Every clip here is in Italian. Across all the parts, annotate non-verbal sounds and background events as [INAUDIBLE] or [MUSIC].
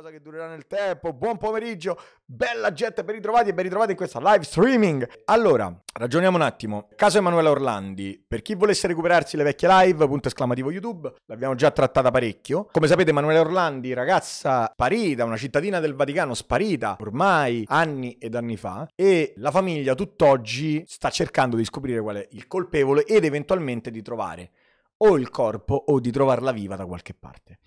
cosa che durerà nel tempo. Buon pomeriggio, bella gente, ben ritrovati e ben ritrovati in questa live streaming. Allora, ragioniamo un attimo. Caso Emanuela Orlandi, per chi volesse recuperarsi le vecchie live, punto esclamativo YouTube, l'abbiamo già trattata parecchio. Come sapete Emanuela Orlandi, ragazza sparita, una cittadina del Vaticano sparita ormai anni ed anni fa e la famiglia tutt'oggi sta cercando di scoprire qual è il colpevole ed eventualmente di trovare o il corpo o di trovarla viva da qualche parte.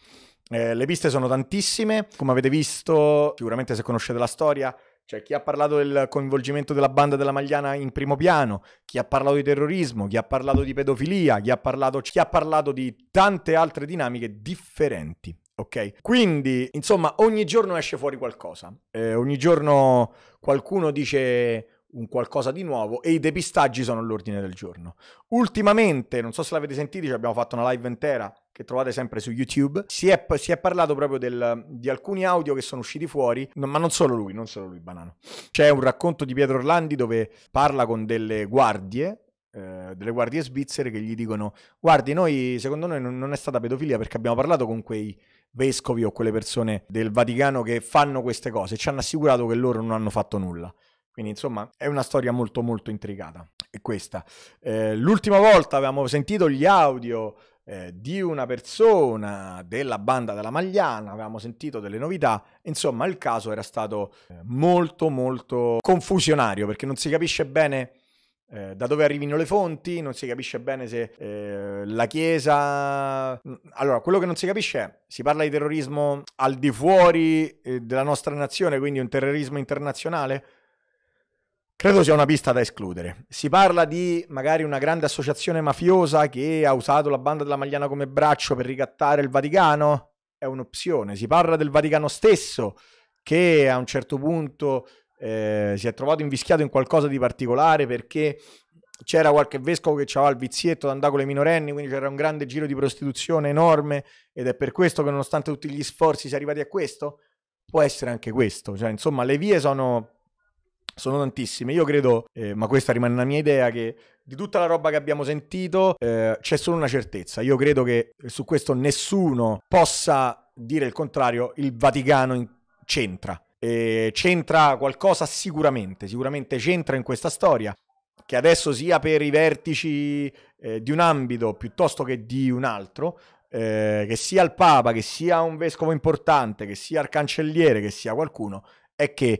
Eh, le piste sono tantissime, come avete visto, sicuramente se conoscete la storia, c'è chi ha parlato del coinvolgimento della banda della Magliana in primo piano, chi ha parlato di terrorismo, chi ha parlato di pedofilia, chi ha parlato, chi ha parlato di tante altre dinamiche differenti. Ok? Quindi, insomma, ogni giorno esce fuori qualcosa. Eh, ogni giorno qualcuno dice un qualcosa di nuovo e i depistaggi sono all'ordine del giorno. Ultimamente, non so se l'avete sentito, abbiamo fatto una live intera che trovate sempre su YouTube, si è, si è parlato proprio del, di alcuni audio che sono usciti fuori, no, ma non solo lui, non solo lui, Banano. C'è un racconto di Pietro Orlandi dove parla con delle guardie eh, delle guardie svizzere che gli dicono guardi noi secondo noi non, è stata pedofilia perché abbiamo parlato con quei vescovi o quelle persone del Vaticano che fanno queste cose ci hanno assicurato che loro non hanno fatto nulla quindi insomma è una storia molto molto intricata e questa eh, l'ultima volta avevamo sentito gli audio eh, di una persona della banda della Magliana, avevamo sentito delle novità, insomma il caso era stato eh, molto molto confusionario perché non si capisce bene eh, da dove arrivino le fonti, non si capisce bene se eh, la Chiesa... Mm, allora, quello che non si capisce è, si parla di terrorismo al di fuori eh, della nostra nazione, quindi un terrorismo internazionale? Credo sia una pista da escludere. Si parla di magari una grande associazione mafiosa che ha usato la banda della Magliana come braccio per ricattare il Vaticano? È un'opzione. Si parla del Vaticano stesso che a un certo punto eh, si è trovato invischiato in qualcosa di particolare perché c'era qualche vescovo che aveva il vizietto da andare con le minorenni, quindi c'era un grande giro di prostituzione enorme ed è per questo che nonostante tutti gli sforzi si è arrivati a questo? Può essere anche questo, cioè insomma le vie sono sono tantissime. Io credo, eh, ma questa rimane la mia idea, che di tutta la roba che abbiamo sentito eh, c'è solo una certezza. Io credo che su questo nessuno possa dire il contrario. Il Vaticano in- c'entra. E c'entra qualcosa sicuramente, sicuramente c'entra in questa storia. Che adesso sia per i vertici eh, di un ambito piuttosto che di un altro, eh, che sia il Papa, che sia un vescovo importante, che sia il cancelliere, che sia qualcuno, è che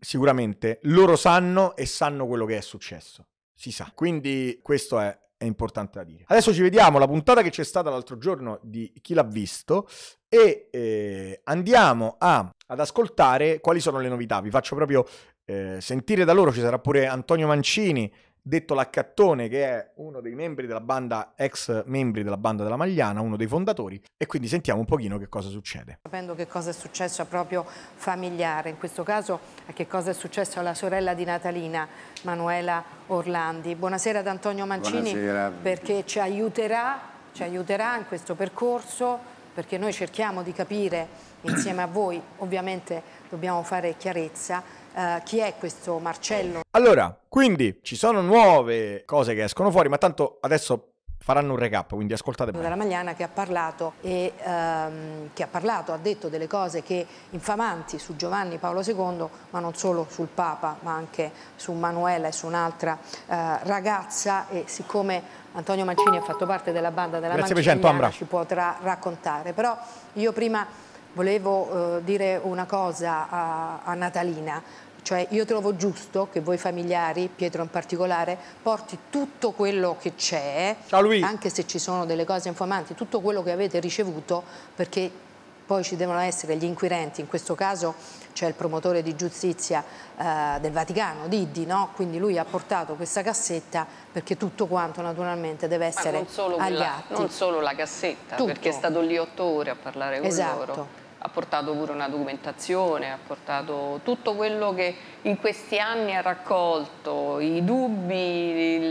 sicuramente loro sanno e sanno quello che è successo. Si sa. Quindi questo è, è importante da dire. Adesso ci vediamo la puntata che c'è stata l'altro giorno di Chi l'ha visto e eh, andiamo a, ad ascoltare quali sono le novità. Vi faccio proprio eh, sentire da loro, ci sarà pure Antonio Mancini detto Laccattone, che è uno dei membri della banda, ex membri della banda della Magliana, uno dei fondatori, e quindi sentiamo un pochino che cosa succede. Sapendo che cosa è successo a proprio familiare, in questo caso a che cosa è successo alla sorella di Natalina, Manuela Orlandi. Buonasera ad Antonio Mancini, Buonasera. perché ci aiuterà, ci aiuterà in questo percorso, perché noi cerchiamo di capire insieme a voi, ovviamente dobbiamo fare chiarezza, eh, chi è questo Marcello. Allora, quindi ci sono nuove cose che escono fuori, ma tanto adesso faranno un recap, quindi ascoltate bene. Della Magliana che ha parlato e ehm, che ha parlato, ha detto delle cose che infamanti su Giovanni Paolo II, ma non solo sul Papa, ma anche su Manuela e su un'altra eh, ragazza e siccome Antonio Mancini ha fatto parte della banda della Grazie Mancini, ci potrà raccontare. Però io prima volevo eh, dire una cosa a, a Natalina. Cioè io trovo giusto che voi familiari, Pietro in particolare, porti tutto quello che c'è, anche se ci sono delle cose infamanti, tutto quello che avete ricevuto, perché poi ci devono essere gli inquirenti, in questo caso c'è il promotore di giustizia eh, del Vaticano, Diddi, no? quindi lui ha portato questa cassetta perché tutto quanto naturalmente deve essere agli quella, atti. Non solo la cassetta, tutto. perché è stato lì otto ore a parlare con esatto. loro ha portato pure una documentazione, ha portato tutto quello che in questi anni ha raccolto, i dubbi,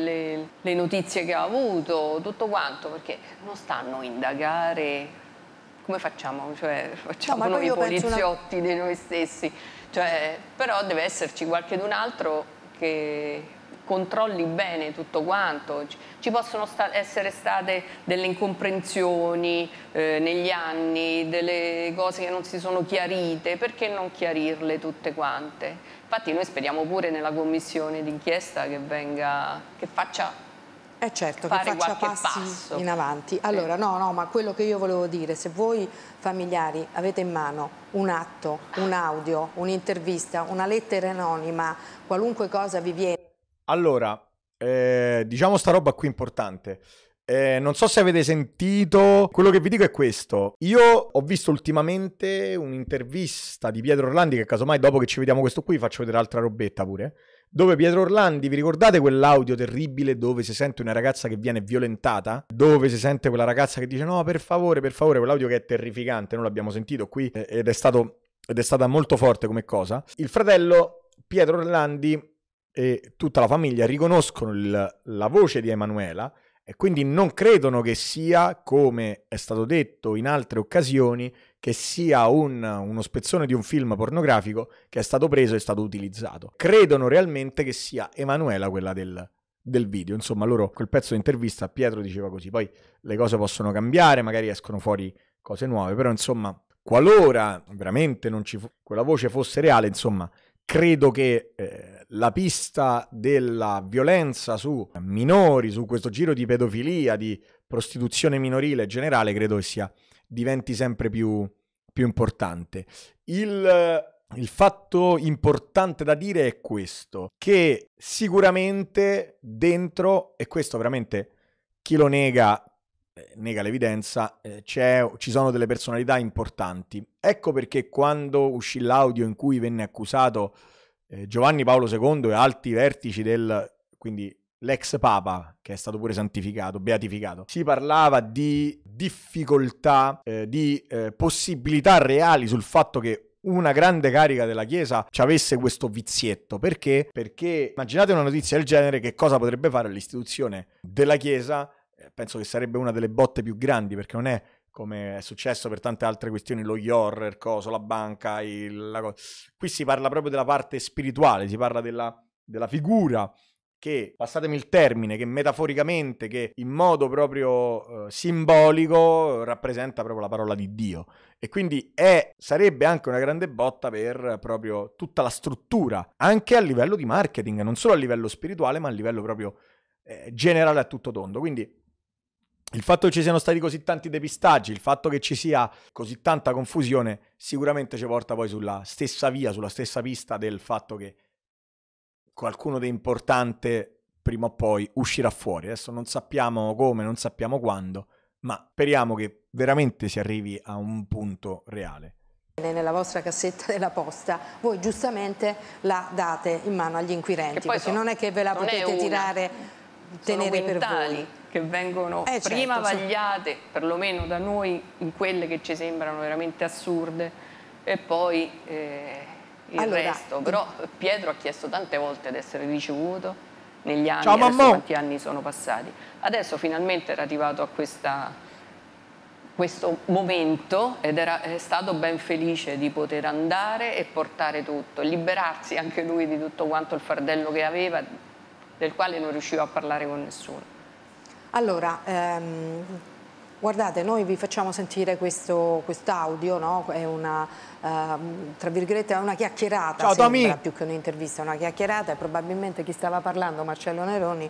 le, le notizie che ha avuto, tutto quanto, perché non stanno a indagare come facciamo? Cioè, facciamo no, noi poliziotti una... di noi stessi, cioè, però deve esserci qualche d'un altro che controlli bene tutto quanto. Ci possono sta essere state delle incomprensioni eh, negli anni, delle cose che non si sono chiarite, perché non chiarirle tutte quante? Infatti noi speriamo pure nella commissione d'inchiesta che, venga, che faccia eh certo, fare che faccia passi passo. in avanti. Allora, eh. no, no, ma quello che io volevo dire, se voi familiari avete in mano un atto, un audio, un'intervista, una lettera anonima, qualunque cosa vi viene allora, eh, diciamo sta roba qui importante. Eh, non so se avete sentito, quello che vi dico è questo. Io ho visto ultimamente un'intervista di Pietro Orlandi, che casomai dopo che ci vediamo questo qui faccio vedere altra robetta pure, dove Pietro Orlandi, vi ricordate quell'audio terribile dove si sente una ragazza che viene violentata? Dove si sente quella ragazza che dice no, per favore, per favore, quell'audio che è terrificante, non l'abbiamo sentito qui eh, ed è, stato, ed è stata molto forte come cosa. Il fratello Pietro Orlandi e tutta la famiglia riconoscono il, la voce di Emanuela e quindi non credono che sia, come è stato detto in altre occasioni, che sia un, uno spezzone di un film pornografico che è stato preso e è stato utilizzato. Credono realmente che sia Emanuela quella del, del video. Insomma, loro, quel pezzo di intervista, Pietro diceva così. Poi le cose possono cambiare, magari escono fuori cose nuove, però insomma, qualora veramente non ci fu- quella voce fosse reale, insomma, credo che eh, la pista della violenza su minori, su questo giro di pedofilia, di prostituzione minorile generale, credo che sia, diventi sempre più, più importante. Il, il fatto importante da dire è questo, che sicuramente dentro, e questo veramente chi lo nega eh, nega l'evidenza, eh, ci sono delle personalità importanti. Ecco perché quando uscì l'audio in cui venne accusato eh, Giovanni Paolo II e alti vertici del, quindi l'ex Papa, che è stato pure santificato, beatificato, si parlava di difficoltà, eh, di eh, possibilità reali sul fatto che una grande carica della Chiesa ci avesse questo vizietto. Perché? Perché immaginate una notizia del genere che cosa potrebbe fare l'istituzione della Chiesa eh, penso che sarebbe una delle botte più grandi perché non è come è successo per tante altre questioni, lo Yor, il coso, la banca, il, la qui si parla proprio della parte spirituale, si parla della, della figura che, passatemi il termine, che metaforicamente, che in modo proprio eh, simbolico rappresenta proprio la parola di Dio. E quindi è, sarebbe anche una grande botta per proprio tutta la struttura, anche a livello di marketing, non solo a livello spirituale, ma a livello proprio eh, generale a tutto tondo. Quindi il fatto che ci siano stati così tanti depistaggi, il fatto che ci sia così tanta confusione, sicuramente ci porta poi sulla stessa via, sulla stessa pista del fatto che qualcuno di importante prima o poi uscirà fuori. Adesso non sappiamo come, non sappiamo quando, ma speriamo che veramente si arrivi a un punto reale nella vostra cassetta della posta, voi giustamente la date in mano agli inquirenti, perché sono, non è che ve la potete tirare, tenere per voi che vengono eh, certo, prima certo, vagliate, sì. perlomeno da noi, in quelle che ci sembrano veramente assurde, e poi eh, il allora, resto. Però Pietro ha chiesto tante volte ad essere ricevuto negli anni, Ciao, quanti anni sono passati. Adesso finalmente era arrivato a questa questo momento ed era, è stato ben felice di poter andare e portare tutto, liberarsi anche lui di tutto quanto il fardello che aveva, del quale non riusciva a parlare con nessuno. Allora, ehm, guardate, noi vi facciamo sentire questo quest audio, no? è una, ehm, tra virgolette, una chiacchierata, Ciao, sembra, più che un'intervista, una chiacchierata e probabilmente chi stava parlando, Marcello Neroni,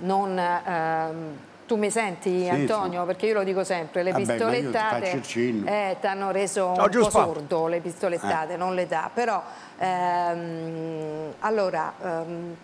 non... Ehm, tu mi senti sì, Antonio? Sì. Perché io lo dico sempre, le eh pistolettate eh, ti hanno reso Ciao, un po' sordo le pistolettate, eh. non l'età. Però ehm, allora ehm,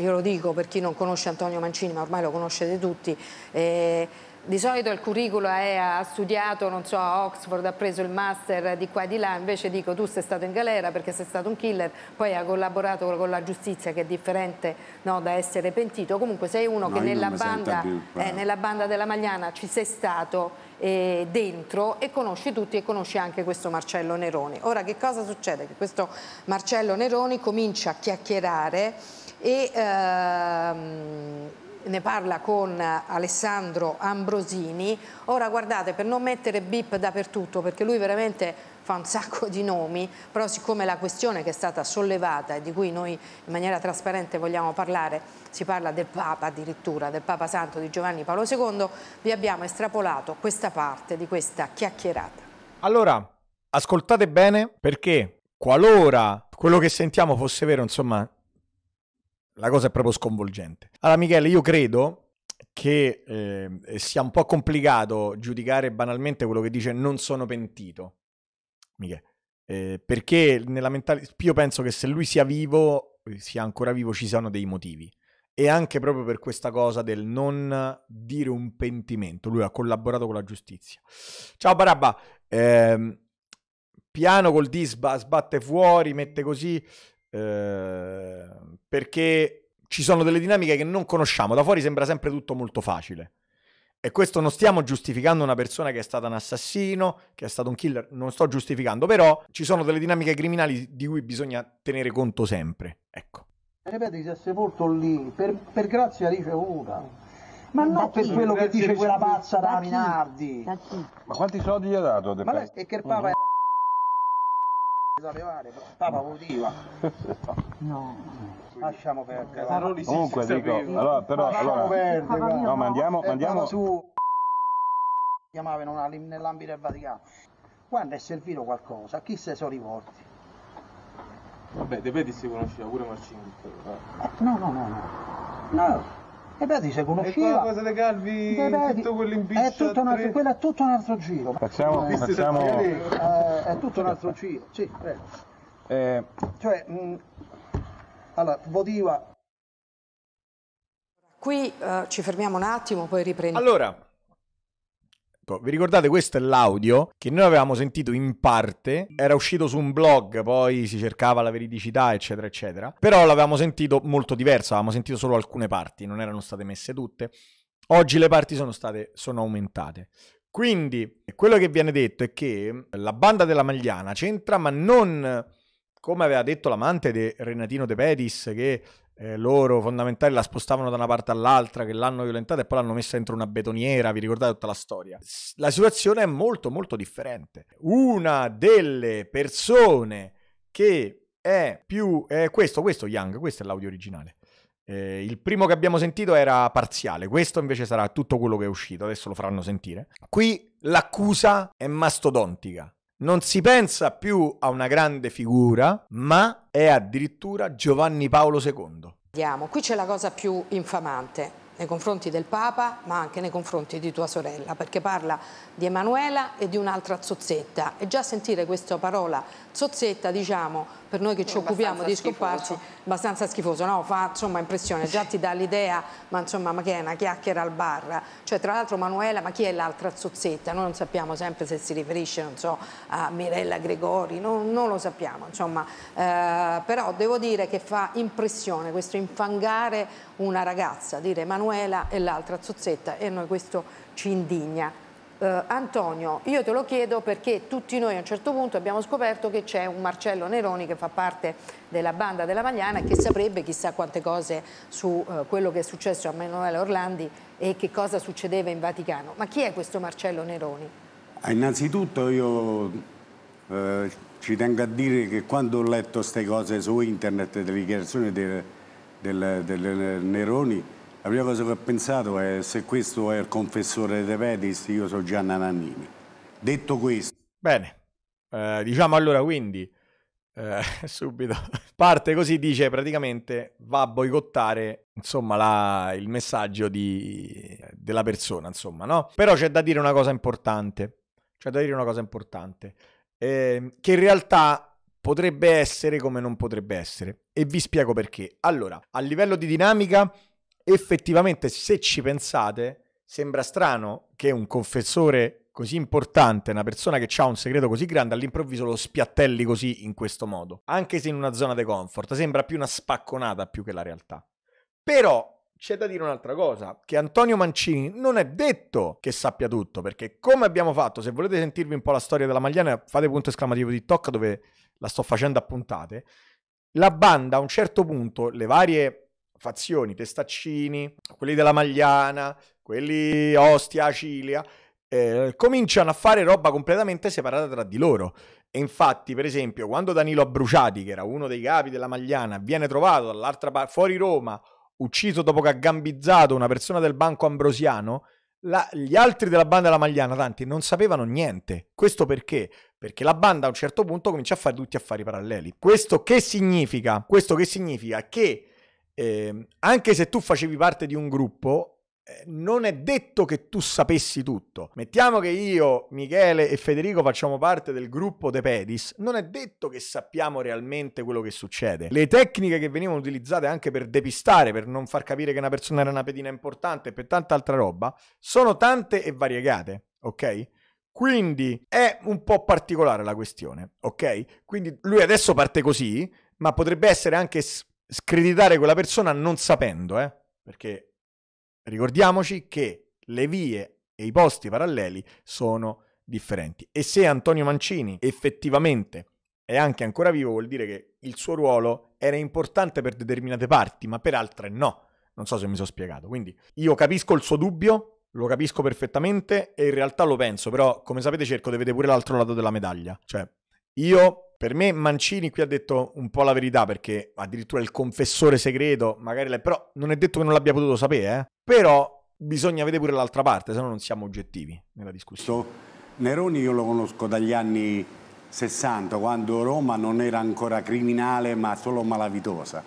io lo dico per chi non conosce Antonio Mancini, ma ormai lo conoscete tutti, eh, di solito il curriculum è ha studiato, non so, a Oxford, ha preso il master di qua e di là, invece dico tu sei stato in galera perché sei stato un killer, poi ha collaborato con la giustizia che è differente no, da essere pentito, comunque sei uno no, che nella banda, più, eh, nella banda, della Magliana ci sei stato eh, dentro e conosci tutti e conosci anche questo Marcello Neroni. Ora che cosa succede? Che questo Marcello Neroni comincia a chiacchierare e ehm, ne parla con Alessandro Ambrosini. Ora guardate, per non mettere bip dappertutto, perché lui veramente fa un sacco di nomi, però siccome la questione che è stata sollevata e di cui noi in maniera trasparente vogliamo parlare, si parla del Papa addirittura, del Papa Santo di Giovanni Paolo II, vi abbiamo estrapolato questa parte di questa chiacchierata. Allora, ascoltate bene perché qualora quello che sentiamo fosse vero, insomma, la cosa è proprio sconvolgente. Allora Michele, io credo che ehm, eh, sia un po' complicato giudicare banalmente quello che dice non sono pentito. Michele. Eh, perché nella mentalità io penso che se lui sia vivo, sia ancora vivo, ci siano dei motivi. E anche proprio per questa cosa del non dire un pentimento, lui ha collaborato con la giustizia. Ciao Barabba, eh, piano col D sbatte fuori, mette così. Ehm, perché ci sono delle dinamiche che non conosciamo, da fuori sembra sempre tutto molto facile. E questo non stiamo giustificando una persona che è stata un assassino, che è stato un killer, non sto giustificando, però ci sono delle dinamiche criminali di cui bisogna tenere conto sempre. Ecco. Ripeto, si è sepolto lì, per, per grazia ricevuta. Ma non per quello che dice quella pazza da Minardi. Ma quanti soldi gli ha dato? Ma lei, e che il Papa è... Mm levare, Papa udiva. No. Lasciamo perdere. Paroli Comunque dico, allora però allora, perdere, no, ma andiamo, eh, andiamo su chiamavano nell'ambito del Vaticano. Quando è servito qualcosa, a chi se sono rivolti? Vabbè, De Pedis si conosceva pure Marcin eh. No, no, no, no. No. E beh, ti sei conosciuto. E cosa Calvi, e eh beh, tutto quell'impiccio è tutto, un altro, tre... quello è tutto un altro giro. Facciamo... Eh, facciamo... Eh, è tutto un altro giro, sì, prego. Eh... Cioè, mh, mm, allora, Vodiva... Qui uh, ci fermiamo un attimo, poi riprendiamo. Allora, Filippo. Vi ricordate, questo è l'audio che noi avevamo sentito in parte, era uscito su un blog, poi si cercava la veridicità, eccetera, eccetera. Però l'avevamo sentito molto diverso, avevamo sentito solo alcune parti, non erano state messe tutte. Oggi le parti sono state sono aumentate. Quindi quello che viene detto è che la banda della Magliana c'entra, ma non come aveva detto l'amante di Renatino De Pedis, che eh, loro fondamentali la spostavano da una parte all'altra, che l'hanno violentata e poi l'hanno messa dentro una betoniera, vi ricordate tutta la storia. La situazione è molto molto differente. Una delle persone che è più... Eh, questo, questo Young, questo è l'audio originale. Eh, il primo che abbiamo sentito era parziale, questo invece sarà tutto quello che è uscito, adesso lo faranno sentire. Qui l'accusa è mastodontica non si pensa più a una grande figura, ma è addirittura Giovanni Paolo II. Vediamo, qui c'è la cosa più infamante nei confronti del Papa, ma anche nei confronti di tua sorella, perché parla di Emanuela e di un'altra zozzetta. E già sentire questa parola zozzetta, diciamo, per noi che ci occupiamo di scomparsi, schifoso. abbastanza schifoso, no? Fa insomma impressione, già ti dà l'idea, ma insomma, ma che è una chiacchiera al bar? Cioè, tra l'altro Manuela, ma chi è l'altra zozzetta? Noi non sappiamo sempre se si riferisce, non so, a Mirella Gregori, no, non lo sappiamo, insomma. Eh, però devo dire che fa impressione questo infangare una ragazza, dire Manuela e l'altra zozzetta e noi questo ci indigna. Eh, Antonio, io te lo chiedo perché tutti noi a un certo punto abbiamo scoperto che c'è un Marcello Neroni che fa parte della banda della Magliana e che saprebbe chissà quante cose su eh, quello che è successo a Emanuele Orlandi e che cosa succedeva in Vaticano. Ma chi è questo Marcello Neroni? Ah, innanzitutto io eh, ci tengo a dire che quando ho letto queste cose su internet, le dichiarazioni del, del, del Neroni, la prima cosa che ho pensato è se questo è il confessore De Pedis, io sono Gianna Nannini. Detto questo... Bene, eh, diciamo allora quindi, eh, [LAUGHS] subito, parte così, dice praticamente va a boicottare insomma, la, il messaggio di, della persona, insomma, no? Però c'è da dire una cosa importante, c'è da dire una cosa importante, eh, che in realtà potrebbe essere come non potrebbe essere. E vi spiego perché. Allora, a livello di dinamica, effettivamente se ci pensate sembra strano che un confessore così importante, una persona che ha un segreto così grande, all'improvviso lo spiattelli così in questo modo, anche se in una zona di comfort, sembra più una spacconata più che la realtà. Però c'è da dire un'altra cosa, che Antonio Mancini non è detto che sappia tutto, perché come abbiamo fatto, se volete sentirvi un po' la storia della Magliana, fate punto esclamativo di Tocca dove la sto facendo a puntate, la banda a un certo punto, le varie fazioni, testaccini, quelli della Magliana, quelli Ostia, Acilia, eh, cominciano a fare roba completamente separata tra di loro. E infatti, per esempio, quando Danilo Abbruciati, che era uno dei capi della Magliana, viene trovato dall'altra parte, fuori Roma, ucciso dopo che ha gambizzato una persona del banco ambrosiano, la, gli altri della banda della Magliana, tanti, non sapevano niente. Questo perché? Perché la banda a un certo punto comincia a fare tutti affari paralleli. Questo che significa? Questo che significa che eh, anche se tu facevi parte di un gruppo, eh, non è detto che tu sapessi tutto. Mettiamo che io, Michele e Federico facciamo parte del gruppo De Pedis, non è detto che sappiamo realmente quello che succede. Le tecniche che venivano utilizzate anche per depistare, per non far capire che una persona era una pedina importante e per tanta altra roba, sono tante e variegate, ok? Quindi è un po' particolare la questione, ok? Quindi lui adesso parte così, ma potrebbe essere anche screditare quella persona non sapendo, eh? perché ricordiamoci che le vie e i posti paralleli sono differenti. E se Antonio Mancini effettivamente è anche ancora vivo, vuol dire che il suo ruolo era importante per determinate parti, ma per altre no. Non so se mi sono spiegato. Quindi io capisco il suo dubbio, lo capisco perfettamente e in realtà lo penso, però come sapete cerco di vedere pure l'altro lato della medaglia. Cioè, io per me Mancini qui ha detto un po' la verità perché addirittura il confessore segreto, magari lei, però non è detto che non l'abbia potuto sapere, eh? però bisogna vedere pure l'altra parte, se no non siamo oggettivi nella discussione. Neroni io lo conosco dagli anni 60, quando Roma non era ancora criminale ma solo malavitosa.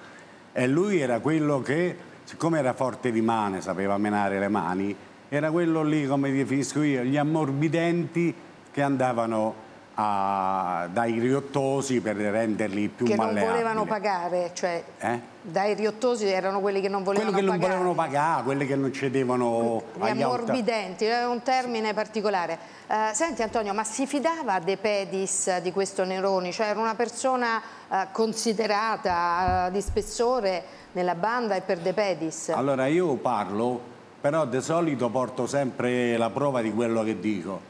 E lui era quello che, siccome era forte di mano, sapeva menare le mani, era quello lì, come definisco io, gli ammorbidenti che andavano a, dai riottosi per renderli più che malleabili. Che non volevano pagare, cioè eh? dai riottosi erano quelli che non volevano pagare. Quelli che non volevano pagare, quelli che non cedevano Gli agli ammorbidenti, è un termine particolare. Uh, senti Antonio, ma si fidava De Pedis eh, di questo Neroni? Cioè era una persona uh, considerata uh, di spessore nella banda e per De Pedis? Allora io parlo, però di solito porto sempre la prova di quello che dico.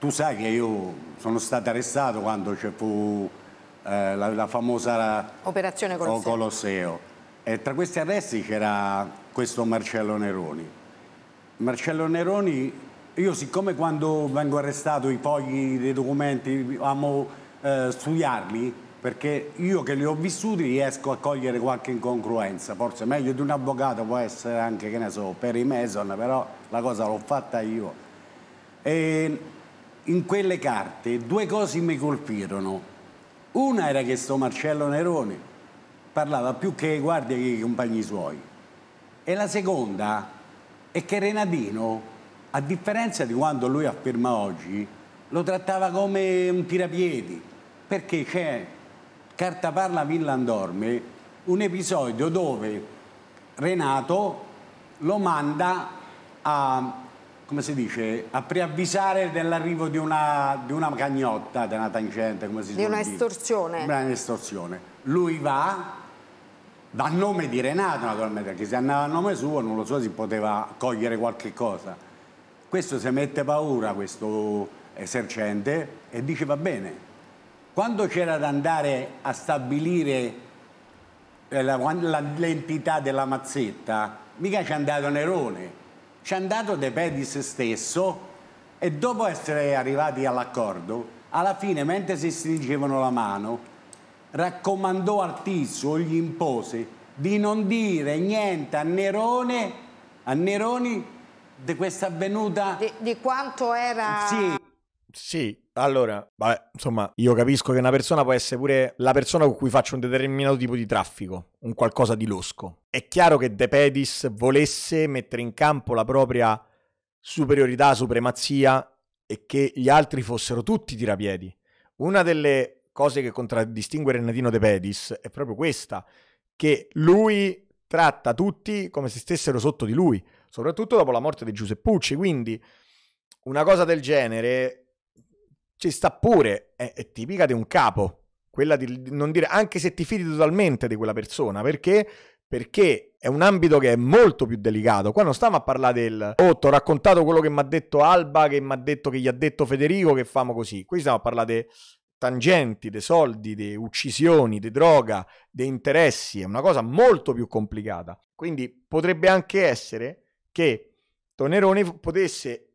Tu sai che io sono stato arrestato quando c'è fu eh, la, la, famosa operazione Colosseo. Oh, Colosseo. E tra questi arresti c'era questo Marcello Neroni. Marcello Neroni, io siccome quando vengo arrestato i fogli dei documenti amo eh, studiarli, perché io che li ho vissuti riesco a cogliere qualche incongruenza, forse meglio di un avvocato può essere anche, che ne so, per i Mason, però la cosa l'ho fatta io. E in quelle carte due cose mi colpirono. Una era che sto Marcello Nerone parlava più che i guardie che i compagni suoi. E la seconda è che Renatino, a differenza di quando lui afferma oggi, lo trattava come un tirapiedi, perché c'è Carta Parla Villandorme, un episodio dove Renato lo manda a come si dice, a preavvisare dell'arrivo di, di una, cagnotta, di una tangente, come si dice? Di una estorsione. Di un'estorsione. Lui va, va a nome di Renato naturalmente, perché se andava a nome suo non lo so si poteva cogliere qualche cosa. Questo si mette paura, questo esercente, e dice va bene. Quando c'era da andare a stabilire eh, l'entità della mazzetta, mica ci è andato Nerone, ci è andato dei piedi di se stesso e dopo essere arrivati all'accordo, alla fine, mentre si stringevano la mano, raccomandò al tizio, gli impose, di non dire niente a Nerone, a Neroni, di questa avvenuta... Di, di quanto era... Sì. Sì, allora, vabbè, insomma, io capisco che una persona può essere pure la persona con cui faccio un determinato tipo di traffico, un qualcosa di losco. È chiaro che De Pedis volesse mettere in campo la propria superiorità, supremazia e che gli altri fossero tutti tirapiedi. Una delle cose che contraddistingue Renatino De Pedis è proprio questa, che lui tratta tutti come se stessero sotto di lui, soprattutto dopo la morte di Giuseppucci, quindi una cosa del genere ci sta pure, è, è tipica di un capo, quella di non dire anche se ti fidi totalmente di quella persona, perché perché è un ambito che è molto più delicato. Qua non stiamo a parlare del oh, ti ho raccontato quello che mi ha detto Alba, che mi ha detto che gli ha detto Federico, che famo così. Qui stiamo a parlare di tangenti, di soldi, di uccisioni, di droga, di interessi. È una cosa molto più complicata. Quindi potrebbe anche essere che Toneroni potesse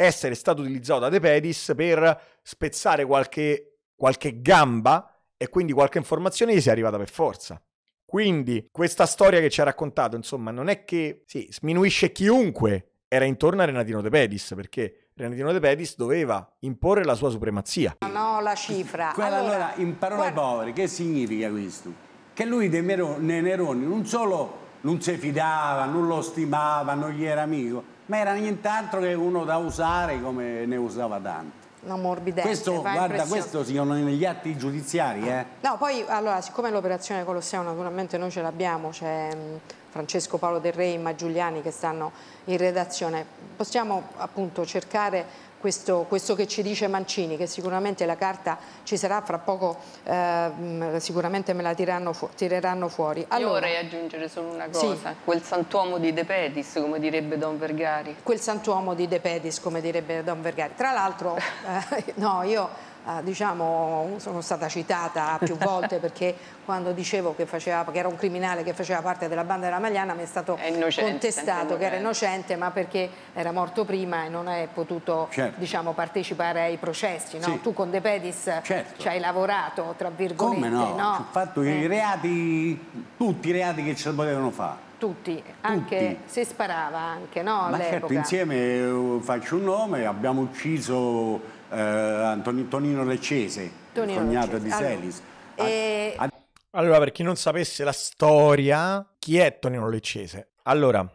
essere stato utilizzato da De Pedis per spezzare qualche, qualche gamba e quindi qualche informazione gli sia arrivata per forza. Quindi questa storia che ci ha raccontato, insomma, non è che sì, sminuisce chiunque era intorno a Renatino De Pedis, perché Renatino De Pedis doveva imporre la sua supremazia. No, la cifra. Quella, allora, allora, in parole guarda... povere, che significa questo? Che lui dei Neroni non solo non si fidava, non lo stimava, non gli era amico, ma era nient'altro che uno da usare come ne usava Dante una morbidezza. Questo, guarda, questo sono negli atti giudiziari, eh? No, poi, allora, siccome l'operazione Colosseo naturalmente noi ce l'abbiamo, c'è mm, Francesco Paolo Del Re e Giuliani che stanno in redazione, possiamo appunto cercare questo, questo, che ci dice Mancini, che sicuramente la carta ci sarà fra poco, eh, mm, sicuramente me la fu tireranno fuori. Allora, Io vorrei aggiungere solo una cosa, sì. quel santuomo di De Pedis, come direbbe Don Vergari. Quel santuomo di De Pedis, come direbbe Don Vergari. Tra l'altro, [LAUGHS] eh, no, io Ah, diciamo, sono stata citata più [LAUGHS] volte perché quando dicevo che, faceva, che, era un criminale che faceva parte della banda della Magliana mi è stato è innocente, contestato che era eh. innocente ma perché era morto prima e non è potuto certo. diciamo, partecipare ai processi. No? Sì. Tu con De Pedis certo. ci hai lavorato, tra virgolette. Come no? no? Ho fatto eh. i reati, tutti i reati che ci potevano fare. Tutti, tutti, anche se sparava anche no, certo, all'epoca. certo, insieme eh, faccio un nome, abbiamo ucciso eh, Antonino, Tonino Leccese, Tonino cognato Leccese. di ah, Selis. Allora. E... A... allora, per chi non sapesse la storia, chi è Tonino Leccese? Allora,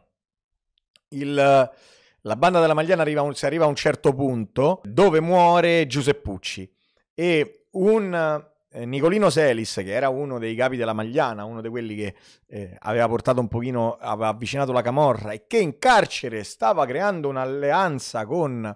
il... La banda della Magliana arriva un, si arriva a un certo punto dove muore Giuseppucci e un eh, Nicolino Selis, che era uno dei capi della Magliana, uno di quelli che eh, aveva portato un pochino, aveva avvicinato la Camorra e che in carcere stava creando un'alleanza con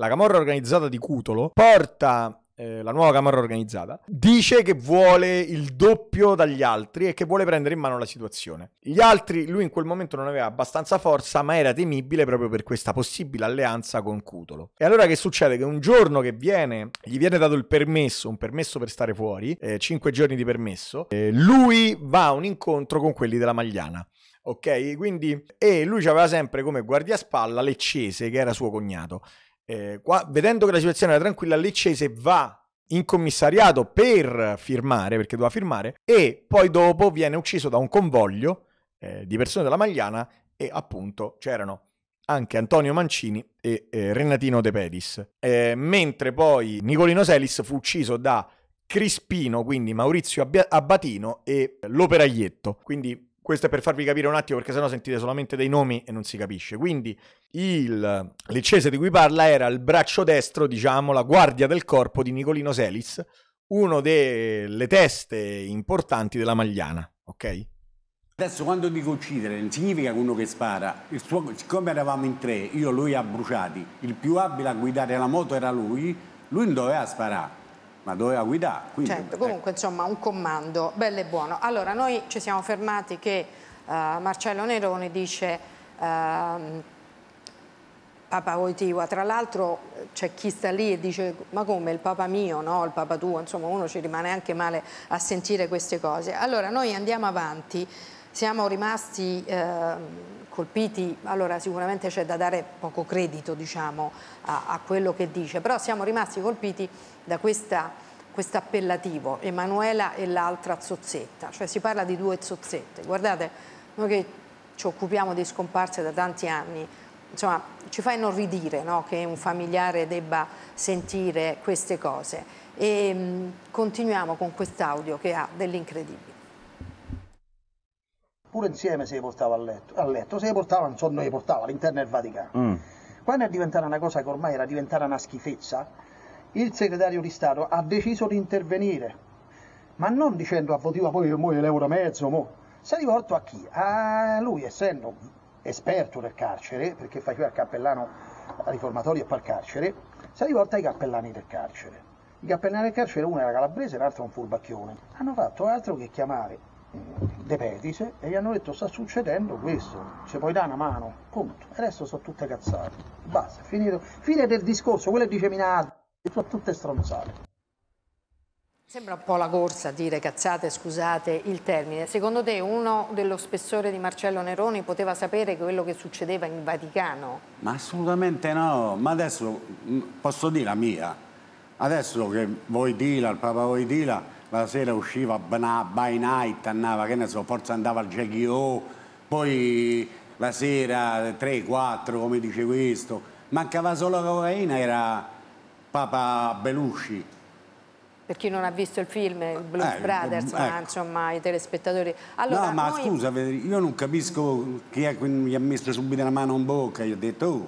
la camorra organizzata di Cutolo, porta eh, la nuova camorra organizzata, dice che vuole il doppio dagli altri e che vuole prendere in mano la situazione. Gli altri, lui in quel momento non aveva abbastanza forza, ma era temibile proprio per questa possibile alleanza con Cutolo. E allora che succede? Che un giorno che viene, gli viene dato il permesso, un permesso per stare fuori, eh, 5 giorni di permesso, eh, lui va a un incontro con quelli della Magliana. Ok, quindi e lui aveva sempre come guardiaspalla Leccese, che era suo cognato eh, qua, vedendo che la situazione era tranquilla, Leccese va in commissariato per firmare, perché doveva firmare, e poi dopo viene ucciso da un convoglio eh, di persone della Magliana e appunto c'erano anche Antonio Mancini e eh, Renatino De Pedis. Eh, mentre poi Nicolino Selis fu ucciso da Crispino, quindi Maurizio Abbi- Abbatino e l'Operaglietto. Quindi questo è per farvi capire un attimo perché sennò sentite solamente dei nomi e non si capisce. Quindi il leccese di cui parla era il braccio destro, diciamo, la guardia del corpo di Nicolino Selis, uno delle teste importanti della Magliana, ok? Adesso quando dico uccidere non significa che uno che spara, suo, siccome eravamo in tre, io lui ha bruciati, il più abile a guidare la moto era lui, lui non doveva sparare, ma doveva guidare. Quindi, certo, ecco. comunque insomma un comando, bello e buono. Allora noi ci siamo fermati che uh, Marcello Nerone dice... Uh, Papa Voitiva. Tra l'altro eh, c'è chi sta lì e dice ma come il Papa mio, no? il Papa tuo, insomma uno ci rimane anche male a sentire queste cose. Allora noi andiamo avanti, siamo rimasti eh, colpiti, allora sicuramente c'è da dare poco credito diciamo, a, a, quello che dice, però siamo rimasti colpiti da questa questo appellativo, Emanuela e l'altra zozzetta, cioè si parla di due zozzette. Guardate, noi che ci occupiamo di scomparse da tanti anni, insomma ci fa inorridire no? che un familiare debba sentire queste cose e mm, continuiamo con quest'audio che ha dell'incredibile pure insieme se li portava a letto, a letto. se li portava non so noi li portava all'interno del Vaticano mm. quando è diventata una cosa che ormai era diventata una schifezza il segretario di Stato ha deciso di intervenire ma non dicendo a votiva ah, poi, che poi l'euro mezzo mo. si è rivolto a chi? a lui essendo esperto del carcere, perché faceva il cappellano riformatorio e poi il carcere, si è rivolta ai cappellani del carcere. I cappellani del carcere, uno era calabrese e l'altro un furbacchione. Hanno fatto altro che chiamare mm, De Petice e gli hanno detto sta succedendo questo, ci puoi dare una mano, punto. E adesso sono tutte cazzate, basta, finito. Fine del discorso, quello è diceminato, sono tutte stronzate. Sembra un po' la corsa dire cazzate, scusate il termine. Secondo te uno dello spessore di Marcello Neroni poteva sapere quello che succedeva in Vaticano? Ma assolutamente no, ma adesso mm, posso dire la mia. Adesso che voi Dila, il Papa voi Dila, la sera usciva by night, andava, che ne so, forse andava al GGO, poi la sera 3, 4, come dice questo. Mancava solo la cocaina, era Papa Belushi per chi non ha visto il film, il eh, Brothers, ma ecco. insomma i telespettatori. Allora, no, ma noi... scusa, io non capisco chi è che mi ha messo subito la mano in bocca, gli ho detto, oh,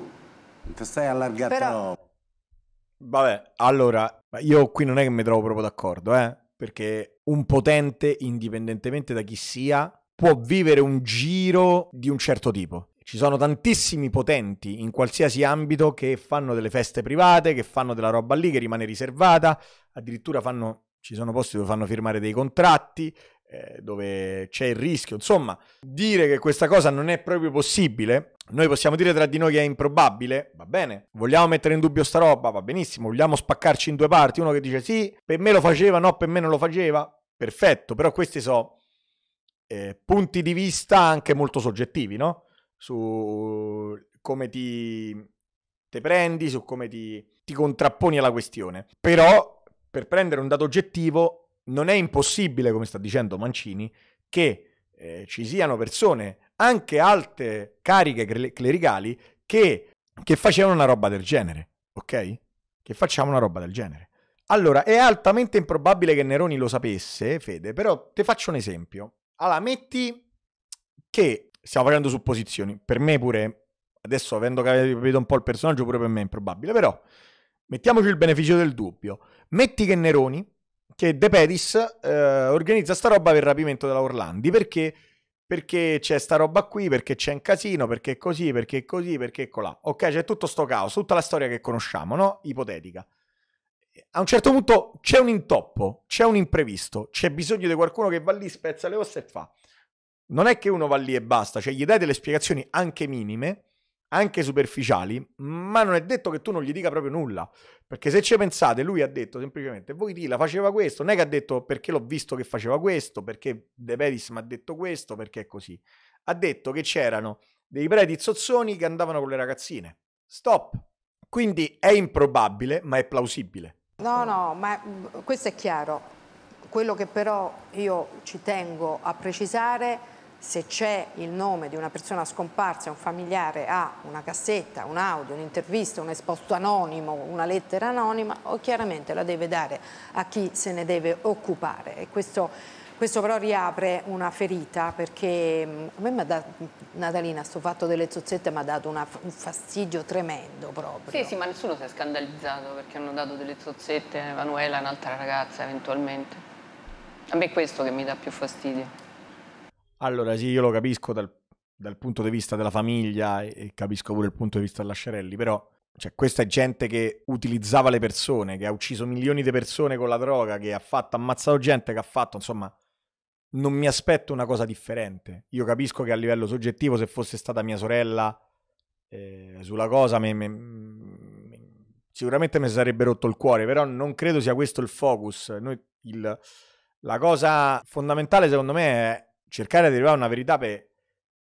ti stai allargando Però... Vabbè, allora, io qui non è che mi trovo proprio d'accordo, eh? perché un potente, indipendentemente da chi sia, può vivere un giro di un certo tipo. Ci sono tantissimi potenti in qualsiasi ambito che fanno delle feste private, che fanno della roba lì che rimane riservata, addirittura fanno, ci sono posti dove fanno firmare dei contratti, eh, dove c'è il rischio. Insomma, dire che questa cosa non è proprio possibile, noi possiamo dire tra di noi che è improbabile, va bene. Vogliamo mettere in dubbio sta roba, va benissimo. Vogliamo spaccarci in due parti, uno che dice sì, per me lo faceva, no, per me non lo faceva, perfetto, però questi sono... Eh, punti di vista anche molto soggettivi, no? su come ti, te prendi, su come ti, ti contrapponi alla questione. Però, per prendere un dato oggettivo, non è impossibile, come sta dicendo Mancini, che eh, ci siano persone, anche alte cariche clericali, che, che facevano una roba del genere, ok? Che facciamo una roba del genere. Allora, è altamente improbabile che Neroni lo sapesse, Fede, però ti faccio un esempio. Allora, metti che stiamo facendo supposizioni. Per me pure, adesso avendo capito un po' il personaggio, pure per me è improbabile, però mettiamoci il beneficio del dubbio. Metti che Neroni, che De Pedis, eh, organizza sta roba per il rapimento della Orlandi, perché perché c'è sta roba qui, perché c'è un casino, perché è così, perché è così, perché è colà. Ok, c'è tutto sto caos, tutta la storia che conosciamo, no? Ipotetica. A un certo punto c'è un intoppo, c'è un imprevisto, c'è bisogno di qualcuno che va lì, spezza le ossa e fa non è che uno va lì e basta, cioè gli dai delle spiegazioni anche minime, anche superficiali, ma non è detto che tu non gli dica proprio nulla, perché se ci pensate lui ha detto semplicemente voi Tila faceva questo, non è che ha detto perché l'ho visto che faceva questo, perché De Peris mi ha detto questo, perché è così, ha detto che c'erano dei preti zozzoni che andavano con le ragazzine, stop, quindi è improbabile ma è plausibile. No, no, ma questo è chiaro. Quello che però io ci tengo a precisare se c'è il nome di una persona scomparsa, un familiare ha una cassetta, un audio, un'intervista, un esposto anonimo, una lettera anonima, o chiaramente la deve dare a chi se ne deve occupare. E questo, questo però riapre una ferita perché a me mi dato, Natalina, sto fatto delle zozzette mi ha dato una, un fastidio tremendo proprio. Sì, sì, ma nessuno si è scandalizzato perché hanno dato delle zozzette a Emanuela, un'altra ragazza eventualmente. A me è questo che mi dà più fastidio. Allora sì, io lo capisco dal, dal punto di vista della famiglia e, e capisco pure il punto di vista dell'Ascerelli, però cioè, questa è gente che utilizzava le persone, che ha ucciso milioni di persone con la droga, che ha fatto, ammazzato gente, che ha fatto, insomma, non mi aspetto una cosa differente. Io capisco che a livello soggettivo, se fosse stata mia sorella eh, sulla cosa, me, me, me, sicuramente mi sarebbe rotto il cuore, però non credo sia questo il focus. Noi, il, la cosa fondamentale secondo me è cercare di arrivare a una verità per,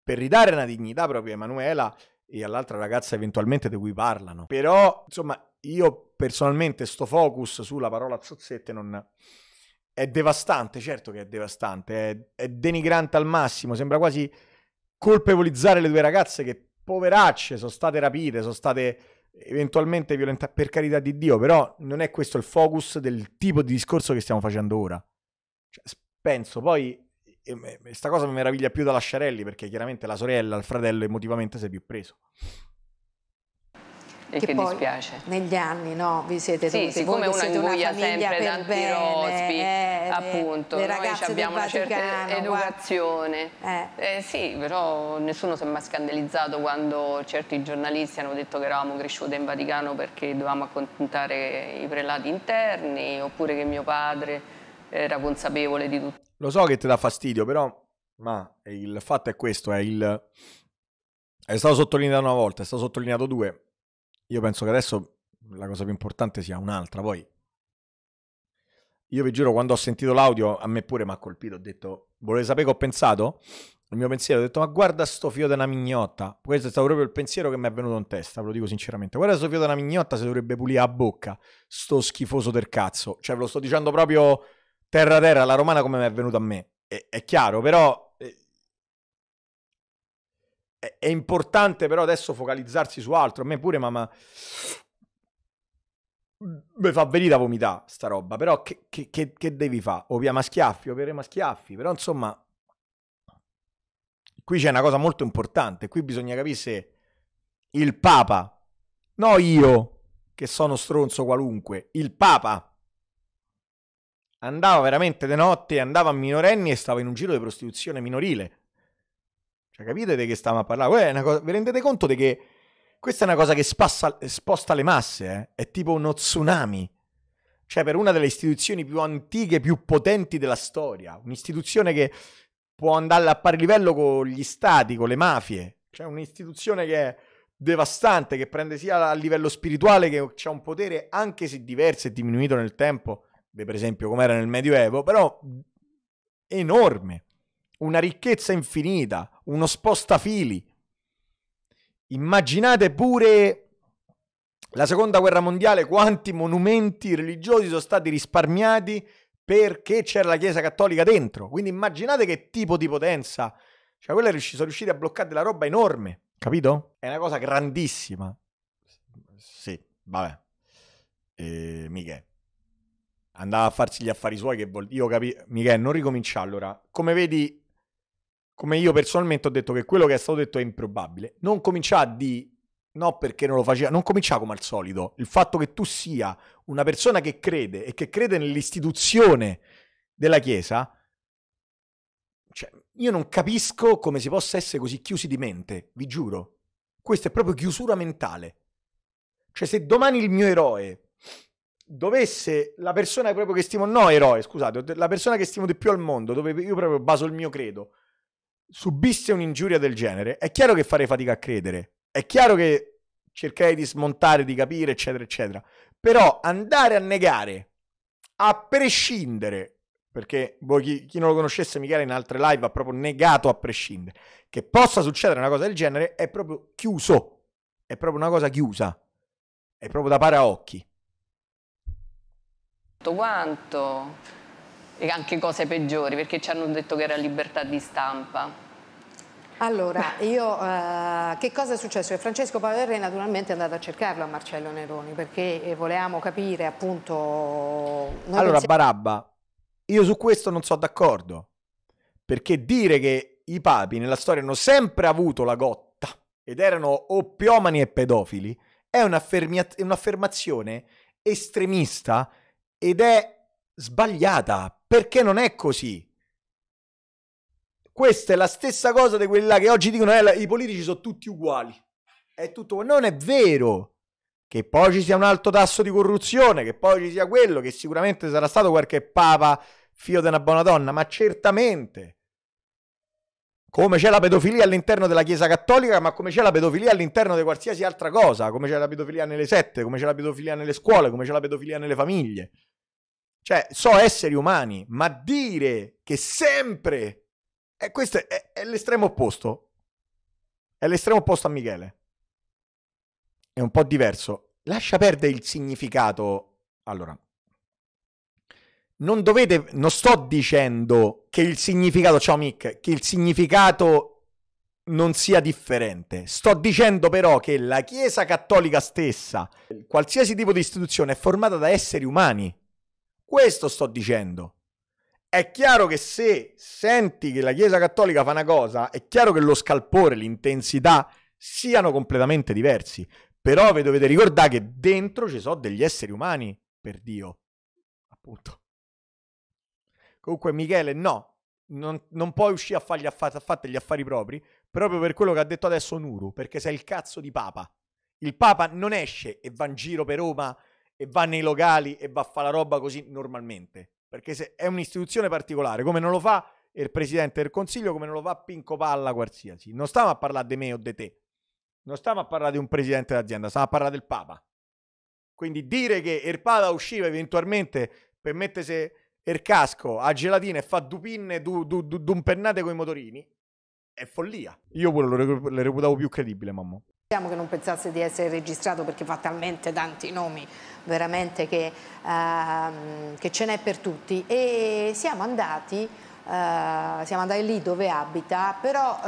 per ridare una dignità proprio a Emanuela e all'altra ragazza eventualmente di cui parlano. Però, insomma, io personalmente sto focus sulla parola zozzette non... È devastante, certo che è devastante, è, è denigrante al massimo, sembra quasi colpevolizzare le due ragazze che poveracce sono state rapite, sono state eventualmente violentate, per carità di Dio, però non è questo il focus del tipo di discorso che stiamo facendo ora. Cioè, penso, poi e, sta cosa mi meraviglia più da Lasciarelli perché chiaramente la sorella, il fratello emotivamente si è più preso. E che, che dispiace. Negli anni, no? Vi siete sì, siccome voi, una siete una famiglia sempre tanti bene, rospi, eh, appunto, le, le noi abbiamo una Vaticano, certa educazione. Eh. Eh, sì, però nessuno si è mai scandalizzato quando certi giornalisti hanno detto che eravamo cresciute in Vaticano perché dovevamo accontentare i prelati interni, oppure che mio padre era consapevole di tutto lo so che ti dà fastidio, però, ma il fatto è questo, è il... È stato sottolineato una volta, è stato sottolineato due. Io penso che adesso la cosa più importante sia un'altra, poi... Io vi giuro, quando ho sentito l'audio, a me pure mi ha colpito, ho detto, volete sapere che ho pensato? Il mio pensiero, ho detto, ma guarda sto fio della mignotta. Questo è stato proprio il pensiero che mi è venuto in testa, ve lo dico sinceramente. Guarda sto fio della mignotta, se dovrebbe pulire a bocca, sto schifoso del cazzo. Cioè, ve lo sto dicendo proprio terra terra la romana come mi è venuta a me. È, è chiaro, però eh, è, è, importante però adesso focalizzarsi su altro. A me pure, mamma... Mi fa venire la vomità sta roba, però che, che, che, che devi fare? O via maschiaffi, o via maschiaffi, però insomma... Qui c'è una cosa molto importante, qui bisogna capire se il Papa, no io che sono stronzo qualunque, il Papa andava veramente de notte, andava a minorenni e stava in un giro di prostituzione minorile. Cioè, capite di che stiamo a parlare? Cosa... Vi rendete conto di che questa è una cosa che spassa... sposta le masse? Eh? È tipo uno tsunami. Cioè, per una delle istituzioni più antiche, più potenti della storia. Un'istituzione che può andare a pari livello con gli stati, con le mafie. Cioè, un'istituzione che è devastante, che prende sia a livello spirituale che c'è un potere, anche se diverso e diminuito nel tempo, per esempio come era nel Medioevo, però enorme, una ricchezza infinita, uno spostafili. Immaginate pure la seconda guerra mondiale, quanti monumenti religiosi sono stati risparmiati perché c'era la Chiesa Cattolica dentro. Quindi immaginate che tipo di potenza. Cioè, quella riusc- sono riusciti a bloccare della roba enorme, capito? È una cosa grandissima. Sì, vabbè. Eh, Michè andava a farsi gli affari suoi che vol- io capisco, Michele, non ricomincia allora. Come vedi, come io personalmente ho detto che quello che è stato detto è improbabile, non comincia di no perché non lo faceva, non comincia come al solito. Il fatto che tu sia una persona che crede e che crede nell'istituzione della Chiesa, cioè, io non capisco come si possa essere così chiusi di mente, vi giuro. Questa è proprio chiusura mentale. Cioè, se domani il mio eroe dovesse la persona proprio che stimo, no eroe, scusate, la persona che stimo di più al mondo, dove io proprio baso il mio credo, subisse un'ingiuria del genere, è chiaro che farei fatica a credere, è chiaro che cercherei di smontare, di capire, eccetera, eccetera. Però andare a negare, a prescindere, perché voi, chi, chi non lo conoscesse, Michele in altre live ha proprio negato a prescindere, che possa succedere una cosa del genere, è proprio chiuso, è proprio una cosa chiusa, è proprio da paraocchi. Tutto quanto e anche cose peggiori perché ci hanno detto che era libertà di stampa. Allora, io, eh, che cosa è successo? Francesco Paolo Re naturalmente è andato a cercarlo a Marcello Neroni perché eh, volevamo capire appunto... Allora, pensiamo... Barabba, io su questo non sono d'accordo perché dire che i papi nella storia hanno sempre avuto la gotta ed erano oppiomani e pedofili è un'affermazione estremista ed è sbagliata perché non è così. Questa è la stessa cosa di quella che oggi dicono eh, i politici sono tutti uguali. È tutto non è vero che poi ci sia un alto tasso di corruzione, che poi ci sia quello che sicuramente sarà stato qualche papa figlio di una buona donna, ma certamente come c'è la pedofilia all'interno della Chiesa Cattolica, ma come c'è la pedofilia all'interno di qualsiasi altra cosa, come c'è la pedofilia nelle sette, come c'è la pedofilia nelle scuole, come c'è la pedofilia nelle famiglie. Cioè, so esseri umani, ma dire che sempre... E questo è, è l'estremo opposto. È l'estremo opposto a Michele. È un po' diverso. Lascia perdere il significato. Allora, non dovete, non sto dicendo che il significato, ciao Mick, che il significato non sia differente. Sto dicendo però che la Chiesa Cattolica stessa, qualsiasi tipo di istituzione, è formata da esseri umani. Questo sto dicendo. È chiaro che se senti che la Chiesa Cattolica fa una cosa, è chiaro che lo scalpore, l'intensità siano completamente diversi. Però vi dovete ricordare che dentro ci sono degli esseri umani, per Dio. Appunto. Comunque Michele, no, non, non puoi uscire a fargli affari, a fare gli affari propri, proprio per quello che ha detto adesso Nuru, perché sei il cazzo di Papa. Il Papa non esce e va in giro per Roma e va nei locali e va a fare la roba così normalmente. Perché se è un'istituzione particolare, come non lo fa il Presidente del Consiglio, come non lo fa Pinco Palla qualsiasi. Non stiamo a parlare di me o di te. Non stiamo a parlare di un Presidente d'azienda, stiamo a parlare del Papa. Quindi dire che il Papa usciva eventualmente per mettersi il casco a gelatina e fa due pinne, due pennate dumpennate con i motorini è follia. Io pure lo, lo reputavo più credibile, mamma. Speriamo che non pensasse di essere registrato perché fa talmente tanti nomi veramente che, uh, che ce n'è per tutti e siamo andati, uh, siamo andati lì dove abita, però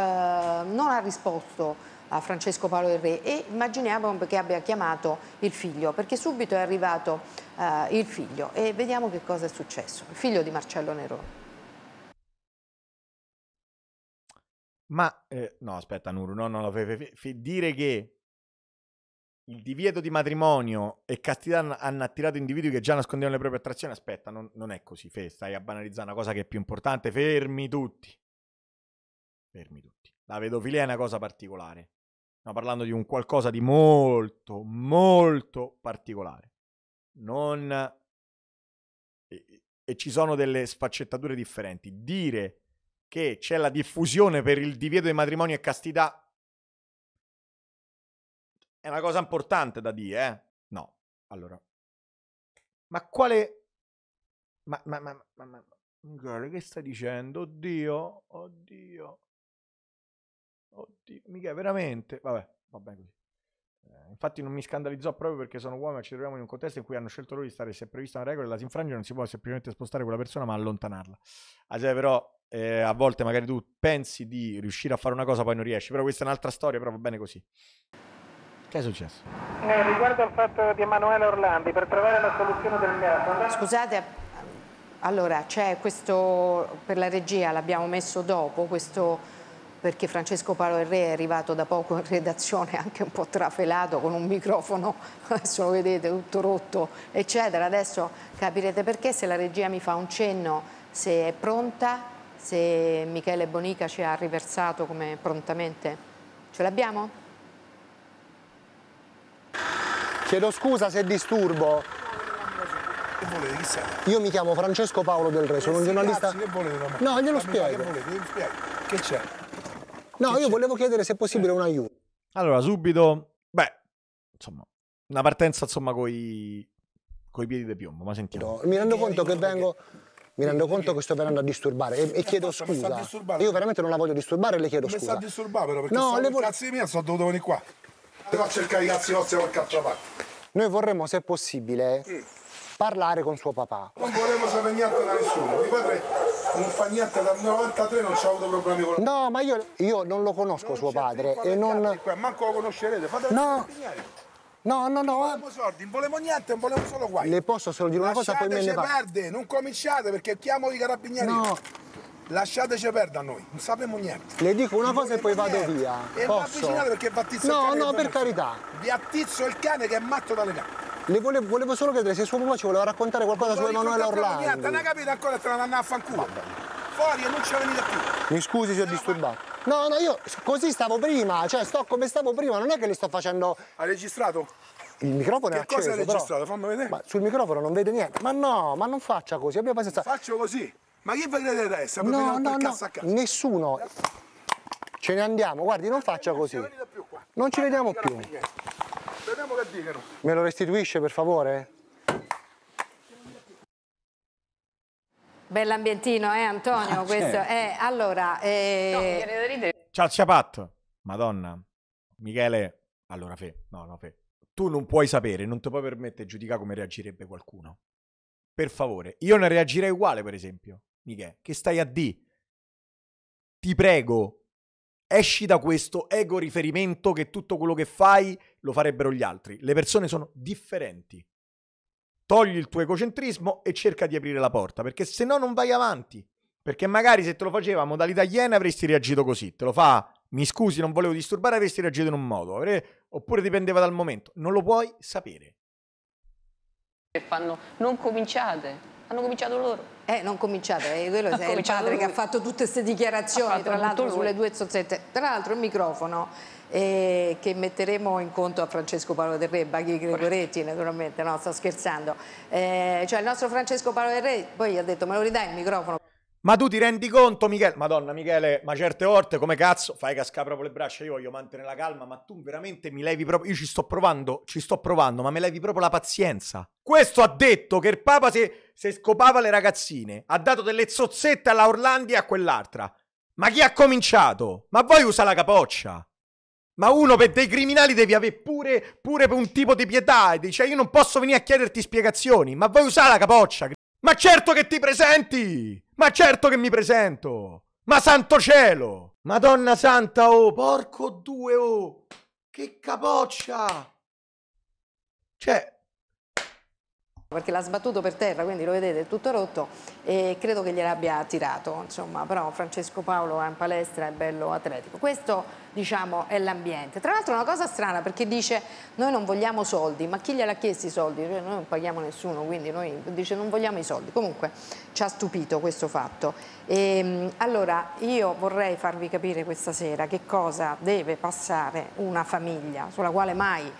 uh, non ha risposto a Francesco Paolo del Re e immaginiamo che abbia chiamato il figlio perché subito è arrivato eh, il figlio e vediamo che cosa è successo, il figlio di Marcello Nerone. Ma eh, no, aspetta, Nuru, no, non no, no, dire che il divieto di matrimonio e castità hanno attirato individui che già nascondevano le proprie attrazioni. Aspetta, non, non è così, Fe, stai a banalizzare una cosa che è più importante. Fermi tutti. Fermi tutti. La vedofilia è una cosa particolare. Stiamo parlando di un qualcosa di molto, molto particolare. Non... E, e ci sono delle sfaccettature differenti. Dire che c'è la diffusione per il divieto di matrimonio e castità è una cosa importante da dire, eh? No, allora. Ma quale... Ma, ma, ma, ma, ma... Michele, che stai dicendo? Oddio, oddio. Oddio, mica veramente. Vabbè, va bene così. Eh, infatti non mi scandalizzò proprio perché sono uomo e ci troviamo in un contesto in cui hanno scelto loro di stare, se è prevista una regola e la si infrange non si può semplicemente spostare quella persona ma allontanarla. Ah, cioè, però eh, a volte magari tu pensi di riuscire a fare una cosa poi non riesci, però questa è un'altra storia, però va bene così. Che è successo? Eh, riguardo al fatto di Emanuele Orlandi, per trovare la soluzione del caso... Scusate, allora c'è questo, per la regia l'abbiamo messo dopo, questo perché Francesco Paolo Re è arrivato da poco in redazione anche un po' trafelato con un microfono, adesso [LAUGHS] lo vedete, tutto rotto, eccetera. Adesso capirete perché se la regia mi fa un cenno, se è pronta, se Michele Bonica ci ha riversato come prontamente. Ce l'abbiamo? Chiedo scusa se disturbo. Che volete, chi siete? Io mi chiamo Francesco Paolo Del Re, sono un giornalista. Cazzi, che volete da me? No, glielo spiego. Che volete? Glielo spiego. Che c'è? No, che io volevo chiedere se è possibile eh. un aiuto. Allora, subito, beh, insomma, una partenza insomma coi. coi piedi di piombo, ma sentiamo. No, mi rendo conto che vengo mi rendo conto che sto venendo a disturbare e, e eh, chiedo posso, scusa. Io veramente non la voglio disturbare e le chiedo mi scusa. Mi sta disturbando perché no, vo- cazzi mia sono dovuto venire qua. Però cercare i cazzi vostri qualche altra parte. Noi vorremmo, se è possibile, mm. parlare con suo papà. Non vorremmo sapere niente da nessuno. Mio padre non fa niente dal 93, non c'ha avuto problemi con No, ma io, io non lo conosco non suo padre. E non... Qua, manco lo conoscerete, fate no. No, no, no. Non volevo soldi, non volevo niente, non volevo solo guai. Le posso solo dire una Lasciateci cosa, poi me ne va. perde, non cominciate perché chiamo i carabinieri. No. Lasciateci perdere a noi, non sappiamo niente. Le dico una cosa e poi vado niente. via. E Posso? avvicinate perché va attizzo no, il cane. No, no, per carità. Vi attizzo il cane che è matto dalle gambe. Le volevo, volevo, solo chiedere se suo papà ci voleva raccontare qualcosa su Emanuele Orlando. Niente, non ha capito ancora te la andare a fanculo. Fuori e non ci venite più. Mi scusi se ho disturbato. No, no, io così stavo prima, cioè sto come stavo prima, non è che le sto facendo. Ha registrato? Il microfono che è acceso. Che cosa ha registrato? Però. Fammi vedere. Ma sul microfono non vede niente. Ma no, ma non faccia così, abbia pazienza. Faccio così. Ma chi vi credete di essere? No, no, no, nessuno. Ce ne andiamo, guardi, non faccia così. Non ci vediamo più. Me lo restituisce, per favore? Bell'ambientino, eh Antonio? Ah, questo certo. è... Allora... Eh... No, Ciao Ciapat, madonna. Michele, allora Fe, no, no Fe. Tu non puoi sapere, non ti puoi permettere di giudicare come reagirebbe qualcuno. Per favore, io ne reagirei uguale, per esempio. Michè, che stai a D? Ti prego, esci da questo ego riferimento che tutto quello che fai lo farebbero gli altri. Le persone sono differenti. Togli il tuo egocentrismo e cerca di aprire la porta, perché se no non vai avanti. Perché magari se te lo faceva a modalità iena avresti reagito così. Te lo fa, mi scusi, non volevo disturbare, avresti reagito in un modo. Oppure dipendeva dal momento. Non lo puoi sapere. Fanno, non cominciate, hanno cominciato loro. Eh, non cominciate, eh, quello è il padre lui. che ha fatto tutte queste dichiarazioni, tra l'altro sulle due zozzette. Tra l'altro il microfono eh, che metteremo in conto a Francesco Paolo del Re, Baghi Gregoretti naturalmente, no, sto scherzando. Eh, cioè il nostro Francesco Paolo del Re poi gli ha detto me lo ridai il microfono. Ma tu ti rendi conto, Michele? Madonna, Michele, ma certe volte come cazzo fai cascare proprio le braccia? Io voglio mantenere la calma, ma tu veramente mi levi proprio. Io ci sto provando, ci sto provando, ma mi levi proprio la pazienza. Questo ha detto che il Papa se, se scopava le ragazzine, ha dato delle zozzette alla Orlandia e a quell'altra. Ma chi ha cominciato? Ma voi usa la capoccia. Ma uno per dei criminali devi avere pure, pure un tipo di pietà. Cioè, io non posso venire a chiederti spiegazioni, ma voi usa la capoccia. Ma certo che ti presenti! Ma certo che mi presento! Ma santo cielo! Madonna santa, oh! Porco due, oh! Che capoccia! Cioè, perché l'ha sbattuto per terra, quindi lo vedete, è tutto rotto e credo che gliel'abbia tirato, insomma, però Francesco Paolo è in palestra, è bello atletico. Questo, diciamo, è l'ambiente. Tra l'altro è una cosa strana perché dice noi non vogliamo soldi, ma chi gliel'ha chiesto i soldi? Cioè, noi non paghiamo nessuno, quindi noi dice non vogliamo i soldi. Comunque ci ha stupito questo fatto. E, ehm, allora, io vorrei farvi capire questa sera che cosa deve passare una famiglia sulla quale mai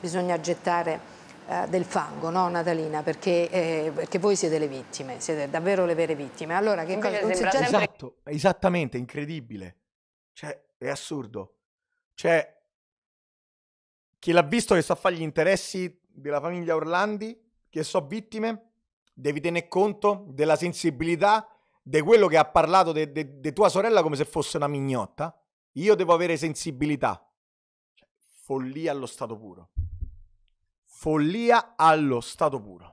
bisogna gettare eh, del fango no, Natalina perché, eh, perché, voi siete le vittime siete davvero le vere vittime allora che cosa sembra sempre... esatto esattamente incredibile cioè è assurdo cioè chi l'ha visto che sta a fare gli interessi della famiglia Orlandi che so vittime devi tenere conto della sensibilità di quello che ha parlato di de, de, tua sorella come se fosse una mignotta io devo avere sensibilità cioè, follia allo stato puro follia allo stato puro.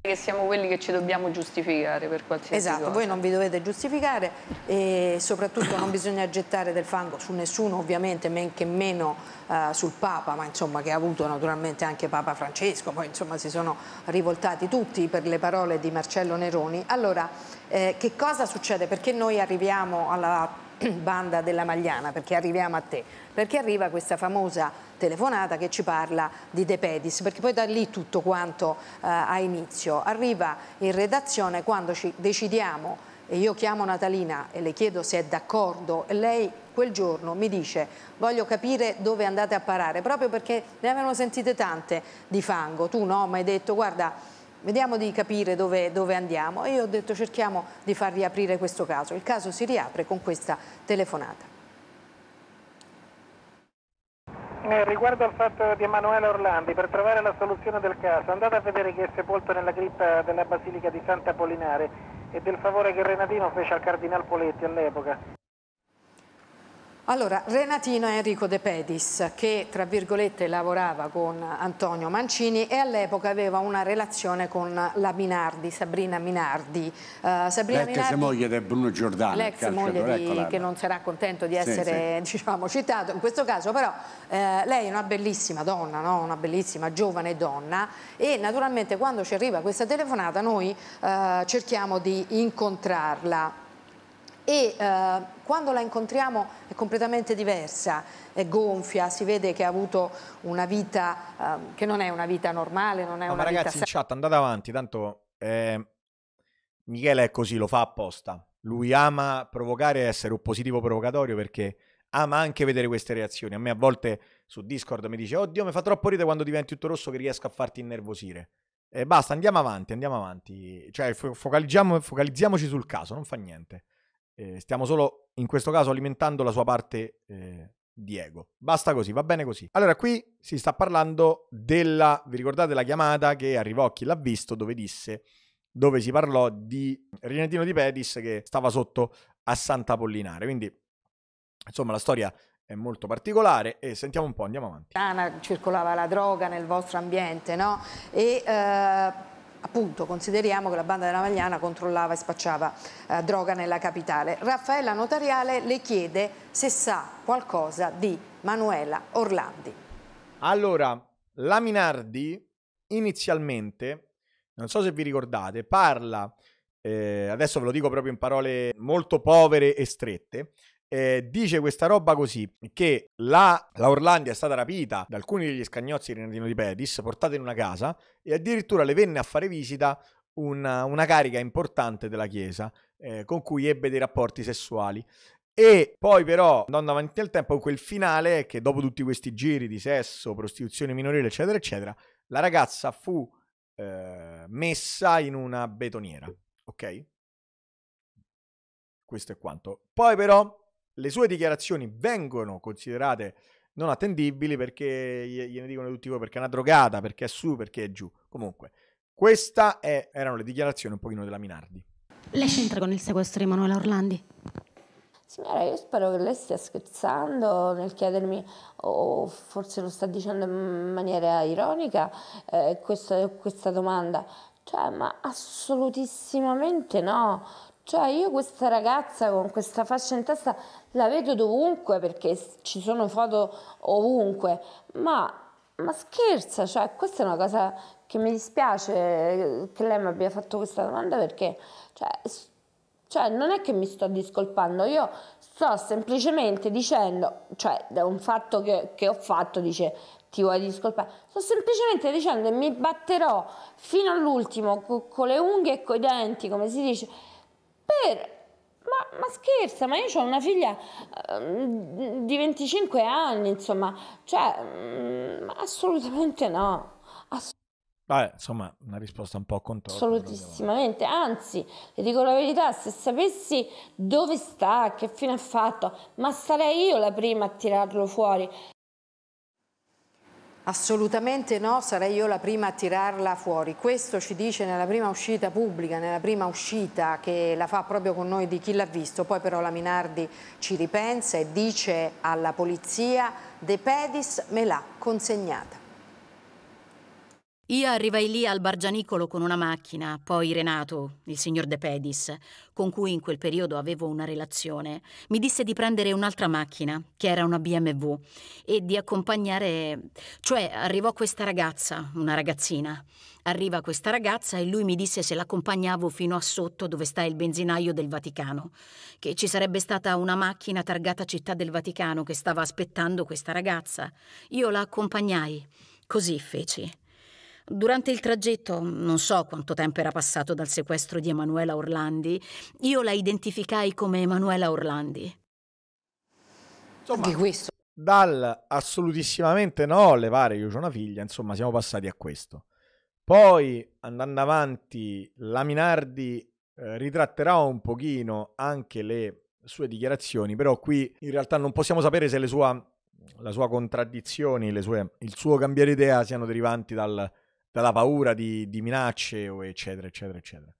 Che siamo quelli che ci dobbiamo giustificare per qualsiasi esatto, cosa. Esatto, voi non vi dovete giustificare e soprattutto non bisogna gettare del fango su nessuno ovviamente, men che meno uh, sul Papa, ma insomma che ha avuto naturalmente anche Papa Francesco, poi insomma si sono rivoltati tutti per le parole di Marcello Neroni. Allora, eh, che cosa succede? Perché noi arriviamo alla [CLEARS THROAT] banda della Magliana, perché arriviamo a te, perché arriva questa famosa telefonata che ci parla di De Pedis, perché poi da lì tutto quanto eh, ha inizio. Arriva in redazione quando ci decidiamo e io chiamo Natalina e le chiedo se è d'accordo e lei quel giorno mi dice voglio capire dove andate a parare proprio perché ne avevano sentite tante di fango tu no, mi hai detto guarda vediamo di capire dove, dove andiamo. E io ho detto cerchiamo di far riaprire questo caso. Il caso si riapre con questa telefonata. Eh, riguardo al fatto di Emanuele Orlandi, per trovare la soluzione del caso, andate a vedere che è sepolto nella cripta della Basilica di Santa Polinare e del favore che Renatino fece al Cardinal Poletti all'epoca. Allora, Renatino Enrico De Pedis, che tra virgolette lavorava con Antonio Mancini e all'epoca aveva una relazione con la Minardi, Sabrina Minardi. Uh, Sabrina l'ex moglie di Bruno Giordano. L'ex moglie di, che non sarà contento di essere sì, sì. Diciamo, citato. In questo caso però eh, lei è una bellissima donna, no? una bellissima giovane donna e naturalmente quando ci arriva questa telefonata noi eh, cerchiamo di incontrarla e eh, quando la incontriamo è completamente diversa, è gonfia, si vede che ha avuto una vita eh, che non è una vita normale, non è no, una ma vita... ragazzi in chat andate avanti, tanto eh, Michele è così, lo fa apposta, lui ama provocare e essere un positivo provocatorio perché ama anche vedere queste reazioni, a me a volte su Discord mi dice oddio mi fa troppo ridere quando diventi tutto rosso che riesco a farti innervosire. E basta, andiamo avanti, andiamo avanti. Cioè, fo- focalizziamoci sul caso, non fa niente. Eh, stiamo solo in questo caso alimentando la sua parte eh, di ego. Basta così, va bene così. Allora qui si sta parlando della, vi ricordate la chiamata che arrivò a chi l'ha visto dove disse, dove si parlò di Rinatino di Pedis che stava sotto a Santa Pollinare. Quindi insomma la storia è molto particolare e sentiamo un po', andiamo avanti. Circolava la droga nel vostro ambiente, no? E... Uh appunto consideriamo che la banda della Magliana controllava e spacciava eh, droga nella capitale. Raffaella Notariale le chiede se sa qualcosa di Manuela Orlandi. Allora, la Minardi inizialmente, non so se vi ricordate, parla, eh, adesso ve lo dico proprio in parole molto povere e strette, eh, dice questa roba così, che la, la, Orlandia è stata rapita da alcuni degli scagnozzi di Renatino di Pedis, portata in una casa e addirittura le venne a fare visita una, una carica importante della Chiesa eh, con cui ebbe dei rapporti sessuali. E poi però, andando avanti nel tempo, quel finale è che dopo tutti questi giri di sesso, prostituzione minorile, eccetera, eccetera, la ragazza fu eh, messa in una betoniera, ok? Questo è quanto. Poi però le sue dichiarazioni vengono considerate non attendibili perché gliene dicono tutti voi perché è una drogata, perché è su, perché è giù. Comunque, queste erano le dichiarazioni un pochino della Minardi. Lei c'entra con il sequestro di Manuela Orlandi? Signora, io spero che lei stia scherzando nel chiedermi, o forse lo sta dicendo in maniera ironica, eh, questa, questa domanda. Cioè, ma assolutissimamente no. Cioè io questa ragazza con questa fascia in testa la vedo dovunque perché ci sono foto ovunque, ma, ma scherza, cioè questa è una cosa che mi dispiace eh, che lei mi abbia fatto questa domanda perché cioè, cioè non è che mi sto discolpando, io sto semplicemente dicendo, cioè da un fatto che, che ho fatto dice ti vuoi discolpare, sto semplicemente dicendo e mi batterò fino all'ultimo con, con le unghie e coi denti, come si dice per... Ma, ma scherza, ma io ho una figlia uh, di 25 anni, insomma, cioè, um, assolutamente no. Ass- Vabbè, insomma, una risposta un po' contorta. Assolutissimamente, anzi, le dico la verità, se sapessi dove sta, che fine ha fatto, ma sarei io la prima a tirarlo fuori. Assolutamente no, sarei io la prima a tirarla fuori. Questo ci dice nella prima uscita pubblica, nella prima uscita che la fa proprio con noi di chi l'ha visto. Poi però la Minardi ci ripensa e dice alla polizia De Pedis me l'ha consegnata. Io arrivai lì al Bargianicolo con una macchina, poi Renato, il signor De Pedis, con cui in quel periodo avevo una relazione, mi disse di prendere un'altra macchina, che era una BMW, e di accompagnare... cioè arrivò questa ragazza, una ragazzina. Arriva questa ragazza e lui mi disse se l'accompagnavo fino a sotto dove sta il benzinaio del Vaticano, che ci sarebbe stata una macchina targata Città del Vaticano che stava aspettando questa ragazza. Io la accompagnai. Così feci. Durante il tragitto, non so quanto tempo era passato dal sequestro di Emanuela Orlandi, io la identificai come Emanuela Orlandi. Insomma, di questo. dal assolutissimamente no levare io ho una figlia, insomma siamo passati a questo. Poi, andando avanti, Laminardi eh, ritratterà un pochino anche le sue dichiarazioni, però qui in realtà non possiamo sapere se le sua, la sua contraddizioni, le sue, il suo cambiare idea siano derivanti dal dalla paura di, di minacce, eccetera, eccetera, eccetera.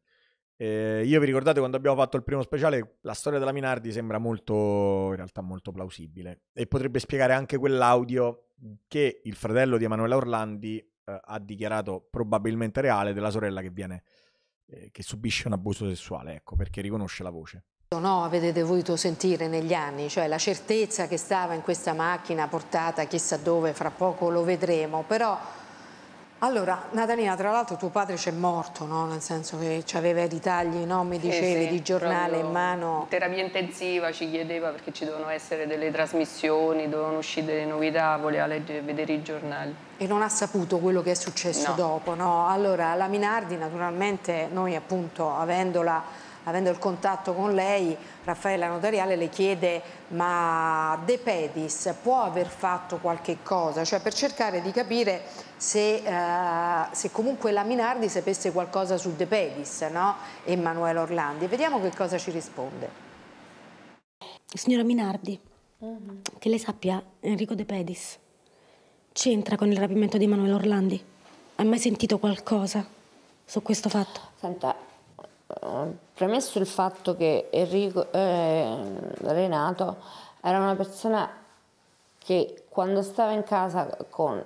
Eh, io vi ricordate quando abbiamo fatto il primo speciale, la storia della Minardi sembra molto, in realtà molto plausibile e potrebbe spiegare anche quell'audio che il fratello di Emanuela Orlandi eh, ha dichiarato probabilmente reale della sorella che, viene, eh, che subisce un abuso sessuale, ecco, perché riconosce la voce. No, avete dovuto sentire negli anni, cioè la certezza che stava in questa macchina portata chissà dove, fra poco lo vedremo, però allora, Natalina, tra l'altro tuo padre c'è morto, no? nel senso che aveva i ritagli, no? mi eh dicevi, eh sì, di giornale in mano. In Terapia intensiva ci chiedeva perché ci dovevano essere delle trasmissioni, dovevano uscire delle novità, voleva leggere, e vedere i giornali. E non ha saputo quello che è successo no. dopo, no? Allora, la Minardi naturalmente noi appunto avendola, avendo il contatto con lei, Raffaella Notariale le chiede ma De Pedis può aver fatto qualche cosa? Cioè per cercare di capire se, eh, se comunque Laminardi sapesse qualcosa su De Pedis no? e Manuel Orlandi. Vediamo che cosa ci risponde. Signora Minardi, mhm. che lei sappia, Enrico De Pedis c'entra con il rapimento di Emanuele Orlandi? Ha mai sentito qualcosa su questo fatto? Senta, eh, premesso il fatto che Enrico, eh, Renato era una persona che quando stava in casa con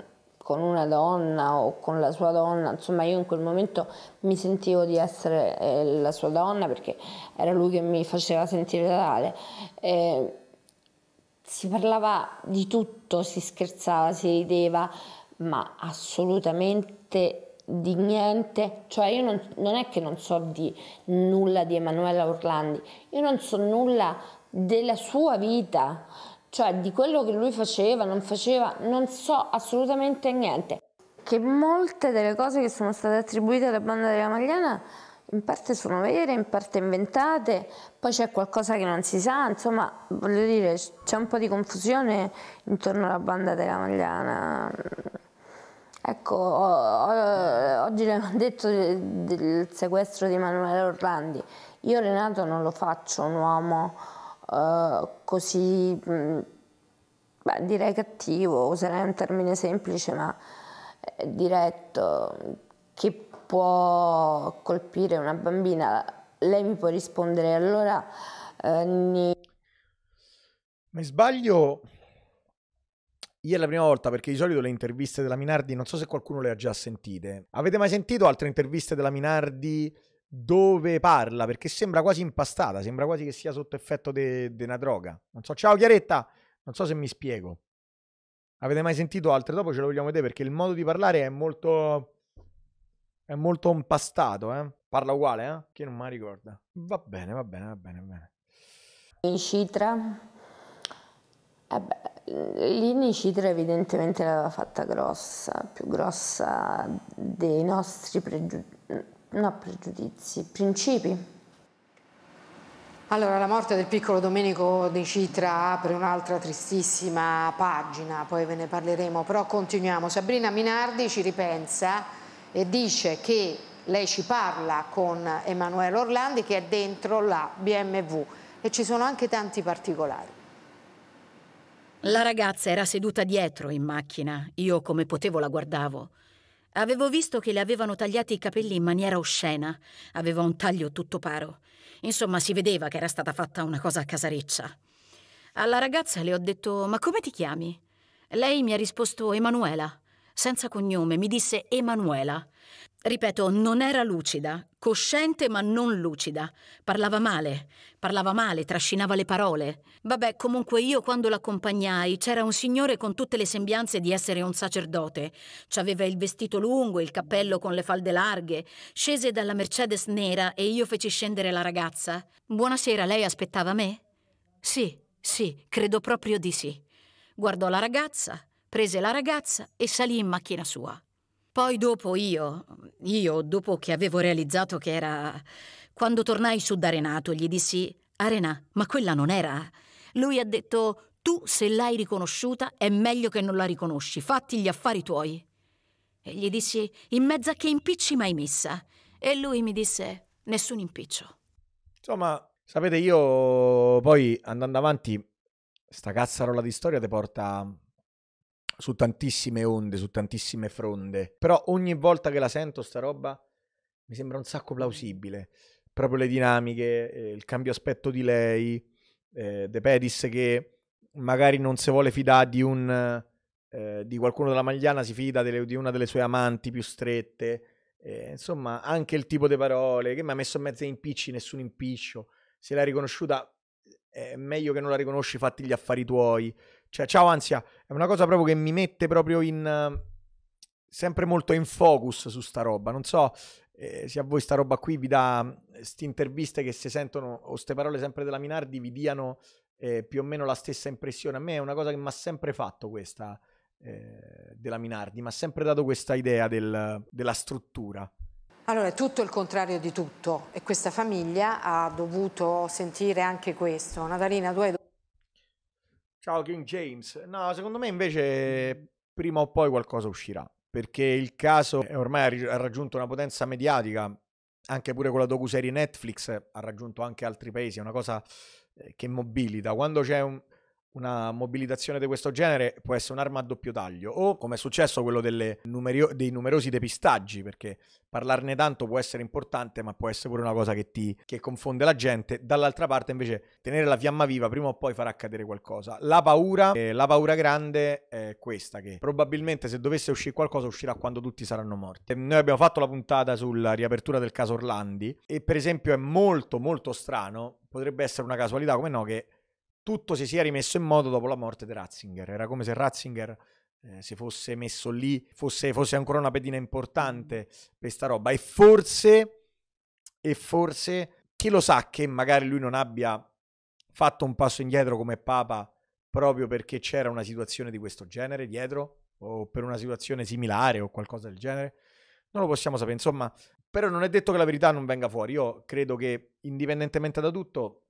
con una donna o con la sua donna, insomma io in quel momento mi sentivo di essere eh, la sua donna perché era lui che mi faceva sentire tale. Eh, si parlava di tutto, si scherzava, si rideva, ma assolutamente di niente, cioè io non, non è che non so di nulla di Emanuela Orlandi, io non so nulla della sua vita, cioè di quello che lui faceva, non faceva, non so assolutamente niente. Che molte delle cose che sono state attribuite alla banda della Magliana in parte sono vere, in parte inventate, poi c'è qualcosa che non si sa, insomma, voglio dire, c'è un po' di confusione intorno alla banda della Magliana. Ecco, oggi le ho detto del sequestro di Emanuele Orlandi, io Renato non lo faccio un uomo eh, così, mh, beh, direi cattivo, userei un termine semplice ma eh, diretto, che può colpire una bambina, lei mi può rispondere allora... Eh, ni... Mi sbaglio, io è la prima volta perché di solito le interviste della Minardi, non so se qualcuno le ha già sentite. Avete mai sentito altre interviste della Minardi dove parla, perché sembra quasi impastata, sembra quasi che sia sotto effetto di una droga. Non so, ciao Chiaretta, non so se mi spiego. Avete mai sentito altre? Dopo ce lo vogliamo vedere perché il modo di parlare è molto... È molto impastato, eh? Parla uguale, eh? Chi non mi ricorda. Va bene, va bene, va bene, va bene. Nicitra. Eh beh, lì Nicitra evidentemente l'aveva fatta grossa, più grossa dei nostri pregiudizi no, pregiudizi, principi. Allora, la morte del piccolo Domenico di Citra apre un'altra tristissima pagina, poi ve ne parleremo, però continuiamo. Sabrina Minardi ci ripensa e dice che lei ci parla con Emanuele Orlandi che è dentro la BMW e ci sono anche tanti particolari. La ragazza era seduta dietro in macchina, io come potevo la guardavo. Avevo visto che le avevano tagliati i capelli in maniera oscena. Aveva un taglio tutto paro. Insomma, si vedeva che era stata fatta una cosa a casareccia. Alla ragazza le ho detto: Ma come ti chiami? Lei mi ha risposto Emanuela. Senza cognome, mi disse Emanuela. Ripeto, non era lucida, cosciente ma non lucida. Parlava male, parlava male, trascinava le parole. Vabbè, comunque io quando l'accompagnai c'era un signore con tutte le sembianze di essere un sacerdote. C'aveva il vestito lungo, il cappello con le falde larghe. Scese dalla Mercedes nera e io feci scendere la ragazza. Buonasera, lei aspettava me? Sì, sì, credo proprio di sì. Guardò la ragazza, prese la ragazza e salì in macchina sua. Poi dopo io, io dopo che avevo realizzato che era... Quando tornai su da Renato gli dissi, Arena, ma quella non era. Lui ha detto, tu se l'hai riconosciuta è meglio che non la riconosci, fatti gli affari tuoi. E gli dissi, in mezzo a che impicci mai messa? E lui mi disse, nessun impiccio. Insomma, sapete, io poi andando avanti, sta cazzarola di storia ti porta su tantissime onde, su tantissime fronde. Però ogni volta che la sento sta roba mi sembra un sacco plausibile. Proprio le dinamiche, eh, il cambio aspetto di lei, eh, De Pedis che magari non si vuole fidare di un... Eh, di qualcuno della Magliana si fida delle, di una delle sue amanti più strette, eh, insomma anche il tipo di parole che mi ha messo in mezzo a impicci, nessun impiccio, se l'ha riconosciuta eh, è meglio che non la riconosci fatti gli affari tuoi, cioè, ciao ansia, è una cosa proprio che mi mette proprio in... Ehm, sempre molto in focus su sta roba. Non so eh, se a voi sta roba qui vi dà queste ehm, interviste che se sentono, o queste parole sempre della Minardi, vi diano eh, più o meno la stessa impressione. A me è una cosa che mi ha sempre fatto questa eh, della Minardi, mi ha sempre dato questa idea del, della struttura. Allora, è tutto il contrario di tutto e questa famiglia ha dovuto sentire anche questo. Natalina, tu hai dovuto Ciao King James. No, secondo me invece prima o poi qualcosa uscirà, perché il caso ormai ha raggiunto una potenza mediatica, anche pure con la docu-serie Netflix ha raggiunto anche altri paesi, è una cosa eh, che mobilita. Quando c'è un, una mobilitazione di questo genere può essere un'arma a doppio taglio o, come è successo, quello numerio- dei numerosi depistaggi, perché parlarne tanto può essere importante, ma può essere pure una cosa che, ti, che confonde la gente. Dall'altra parte, invece, tenere la fiamma viva prima o poi farà accadere qualcosa. La paura, eh, la paura grande è questa, che probabilmente se dovesse uscire qualcosa uscirà quando tutti saranno morti. Noi abbiamo fatto la puntata sulla riapertura del caso Orlandi e, per esempio, è molto molto strano, potrebbe essere una casualità, come no, che tutto si sia rimesso in moto dopo la morte di Ratzinger. Era come se Ratzinger eh, si fosse messo lì, fosse, fosse ancora una pedina importante mm. per sta roba. E forse, e forse, chi lo sa che magari lui non abbia fatto un passo indietro come Papa proprio perché c'era una situazione di questo genere dietro o per una situazione similare o qualcosa del genere. Non lo possiamo sapere, insomma, però non è detto che la verità non venga fuori. Io credo che indipendentemente da tutto,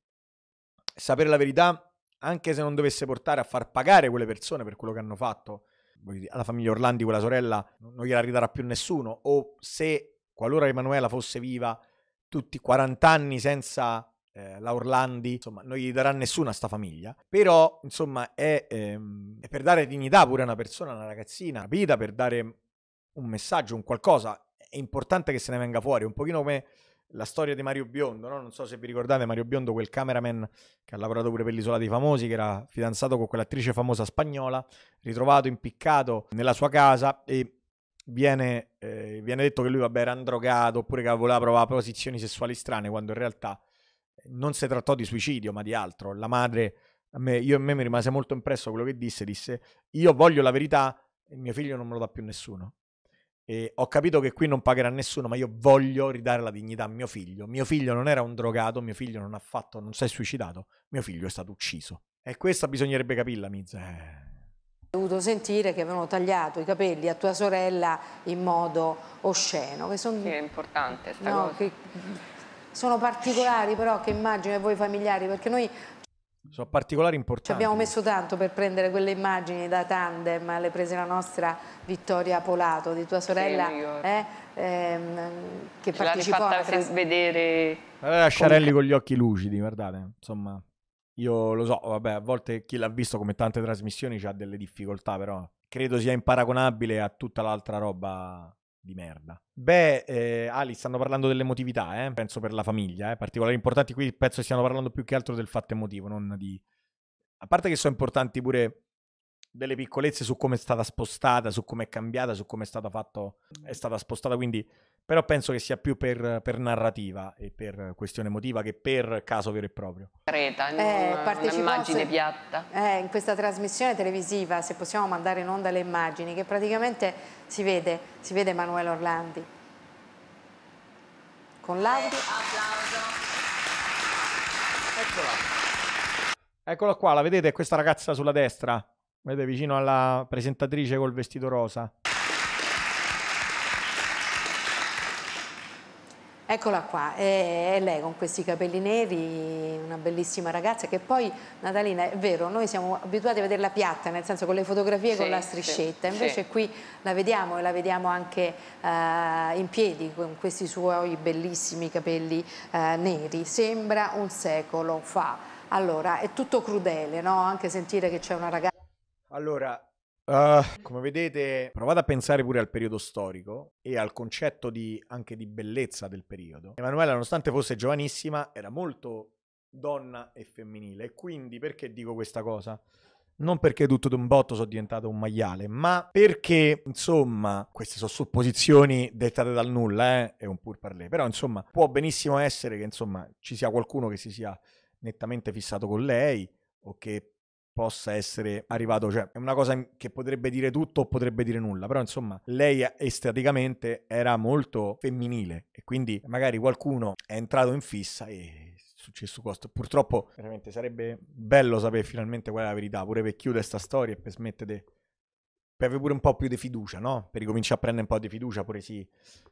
sapere la verità anche se non dovesse portare a far pagare quelle persone per quello che hanno fatto, alla famiglia Orlandi quella sorella non gliela ridarà più nessuno, o se qualora Emanuela fosse viva tutti 40 anni senza eh, la Orlandi, insomma, non gli darà nessuno a sta famiglia, però, insomma, è, ehm, è per dare dignità pure a una persona, a una ragazzina, una vita, per dare un messaggio, un qualcosa, è importante che se ne venga fuori, un pochino come la storia di Mario Biondo, no? non so se vi ricordate Mario Biondo, quel cameraman che ha lavorato pure per l'Isola dei Famosi, che era fidanzato con quell'attrice famosa spagnola, ritrovato impiccato nella sua casa e viene, eh, viene detto che lui vabbè, era androgato oppure che voleva provare posizioni sessuali strane, quando in realtà eh, non si trattò di suicidio ma di altro. La madre, a me, io, a me mi rimase molto impresso quello che disse, disse io voglio la verità e mio figlio non me lo dà più nessuno. E ho capito che qui non pagherà nessuno, ma io voglio ridare la dignità a mio figlio. Mio figlio non era un drogato, mio figlio non ha fatto, non si è suicidato, mio figlio è stato ucciso. E questa bisognerebbe capirla, Mizza. Eh dovuto sentire che avevano tagliato i capelli a tua sorella in modo osceno. Che son... Sì, è importante no, Sono particolari però che immagino a voi familiari, perché noi sono particolari importanti. Ci abbiamo messo tanto per prendere quelle immagini da tandem, le prese la nostra Vittoria Polato, di tua sorella, sì, eh, ehm, che Ce partecipò. fatta pres- vedere... Allora, Sciarelli con gli occhi lucidi, guardate, insomma... Io lo so, vabbè, a volte chi l'ha visto come tante trasmissioni ha delle difficoltà, però credo sia imparagonabile a tutta l'altra roba di merda. Beh, eh, Ali, stanno parlando dell'emotività, eh? penso per la famiglia, eh? particolari importanti qui, penso stiano parlando più che altro del fatto emotivo, non di... A parte che sono importanti pure delle piccolezze su come è stata spostata, su come è cambiata, su come è stata fatto, è mm. stata spostata, quindi però penso che sia più per, per narrativa e per questione emotiva che per caso vero e proprio. Greta, eh, un'immagine se... piatta. Eh, in questa trasmissione televisiva, se possiamo mandare in onda le immagini, che praticamente si vede, si vede Emanuele Orlandi. Con l'audio. Applauso. Eccola. Eccola qua, la vedete questa ragazza sulla destra? Vedete vicino alla presentatrice col vestito rosa. Eccola qua, è lei con questi capelli neri, una bellissima ragazza che poi, Natalina, è vero, noi siamo abituati a vederla piatta, nel senso con le fotografie sì, con la striscetta, sì, invece sì. qui la vediamo e la vediamo anche uh, in piedi con questi suoi bellissimi capelli uh, neri, sembra un secolo fa. Allora, è tutto crudele, no? Anche sentire che c'è una ragazza... Allora, uh, come vedete, provate a pensare pure al periodo storico e al concetto di, anche di bellezza del periodo. Emanuela, nonostante fosse giovanissima, era molto donna e femminile. Quindi perché dico questa cosa? Non perché tutto d'un botto sono diventato un maiale, ma perché, insomma, queste sono supposizioni dettate dal nulla, eh, è un pur parlare. Però, insomma, può benissimo essere che, insomma, ci sia qualcuno che si sia nettamente fissato con lei o che possa essere arrivato, cioè è una cosa che potrebbe dire tutto o potrebbe dire nulla, però insomma lei esteticamente era molto femminile e quindi magari qualcuno è entrato in fissa e successo questo. Purtroppo, veramente sarebbe bello sapere finalmente qual è la verità, pure per chiudere questa storia e per smettere per avere pure un po' più di fiducia, no? Per ricominciare a prendere un po' di fiducia, pure sì,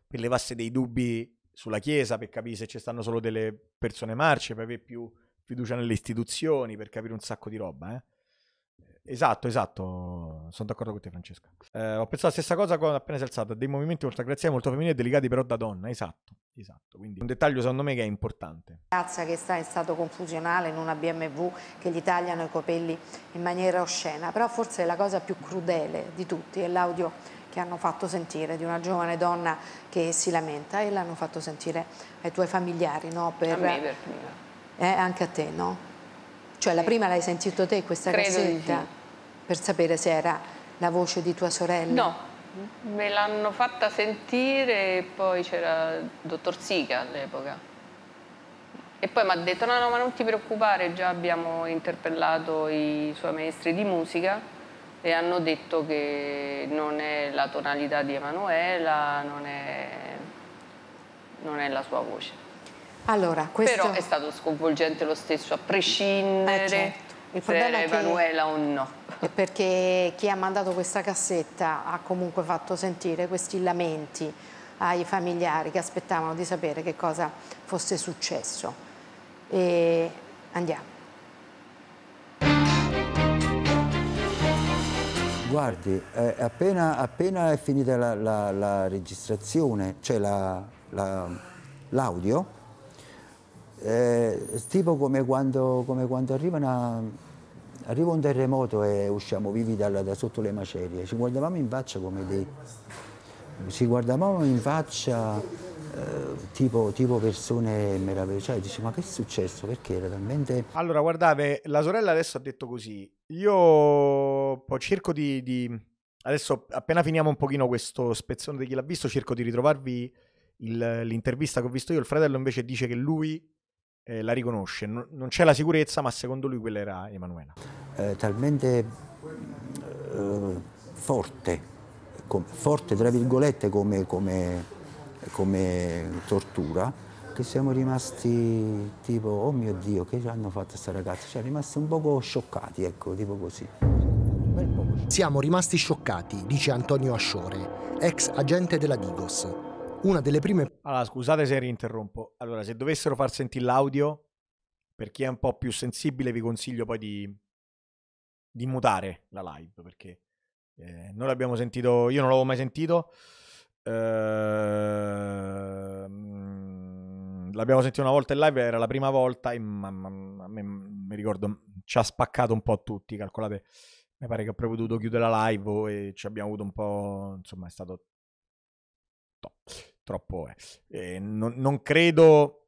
per levasse dei dubbi sulla Chiesa, per capire se ci stanno solo delle persone marce, per avere più fiducia nelle istituzioni, per capire un sacco di roba, eh? Esatto, esatto, sono d'accordo con te Francesca. Eh, ho pensato la stessa cosa quando appena si è alzata, dei movimenti molto graziali, molto femminili e delicati però da donna, esatto, esatto. Quindi un dettaglio secondo me che è importante. Ragazza che sta in stato confusionale in una BMW che gli tagliano i capelli in maniera oscena, però forse la cosa più crudele di tutti è l'audio che hanno fatto sentire di una giovane donna che si lamenta e l'hanno fatto sentire ai tuoi familiari, no? Per... A me, per... eh, anche a te, no? Cioè la prima l'hai sentito te questa Credo cassetta? per sapere se era la voce di tua sorella. No, me l'hanno fatta sentire e poi c'era il dottor Sica all'epoca. E poi mi ha detto no, no, ma non ti preoccupare, già abbiamo interpellato i suoi maestri di musica e hanno detto che non è la tonalità di Emanuela, non è, non è la sua voce. Allora, questo... Però è stato sconvolgente lo stesso, a prescindere... Eh, certo il se era Emanuela o no. È perché chi ha mandato questa cassetta ha comunque fatto sentire questi lamenti ai familiari che aspettavano di sapere che cosa fosse successo. E andiamo. Guardi, eh, appena, appena, è finita la, la, la registrazione, cioè l'audio, la, eh, tipo come quando, come quando arriva, una, arriva, un terremoto e usciamo vivi dalla, da sotto le macerie, ci guardavamo in faccia come dei... ci guardavamo in faccia eh, tipo, tipo, persone meravigliose, cioè dici ma che è successo? Perché era talmente... Allora guardate, la sorella adesso ha detto così, io poi cerco di... di... Adesso appena finiamo un pochino questo spezzone di chi l'ha visto, cerco di ritrovarvi l'intervista che ho visto io. Il fratello invece dice che lui eh, la riconosce. Non, non c'è la sicurezza, ma secondo lui quella era Emanuela. Eh, talmente eh, forte, com- forte tra virgolette come, come, come tortura, che siamo rimasti tipo, oh mio Dio, che ci hanno fatto questa ragazza? Siamo cioè, rimasti un poco scioccati, ecco, tipo così. Siamo rimasti scioccati, dice Antonio Asciore, ex agente della Digos, una delle prime... Allora, scusate se rinterrompo. Allora, se dovessero far sentire l'audio, per chi è un po' più sensibile vi consiglio poi di, di mutare la live, perché eh, noi l'abbiamo sentito, io non l'avevo mai sentito. Uh, l'abbiamo sentito una volta in live, era la prima volta e mamma, mamma, mi ricordo ci ha spaccato un po' tutti, calcolate, mi pare che ho proprio dovuto chiudere la live oh, e ci abbiamo avuto un po', insomma è stato troppo è. Eh, non, non, credo...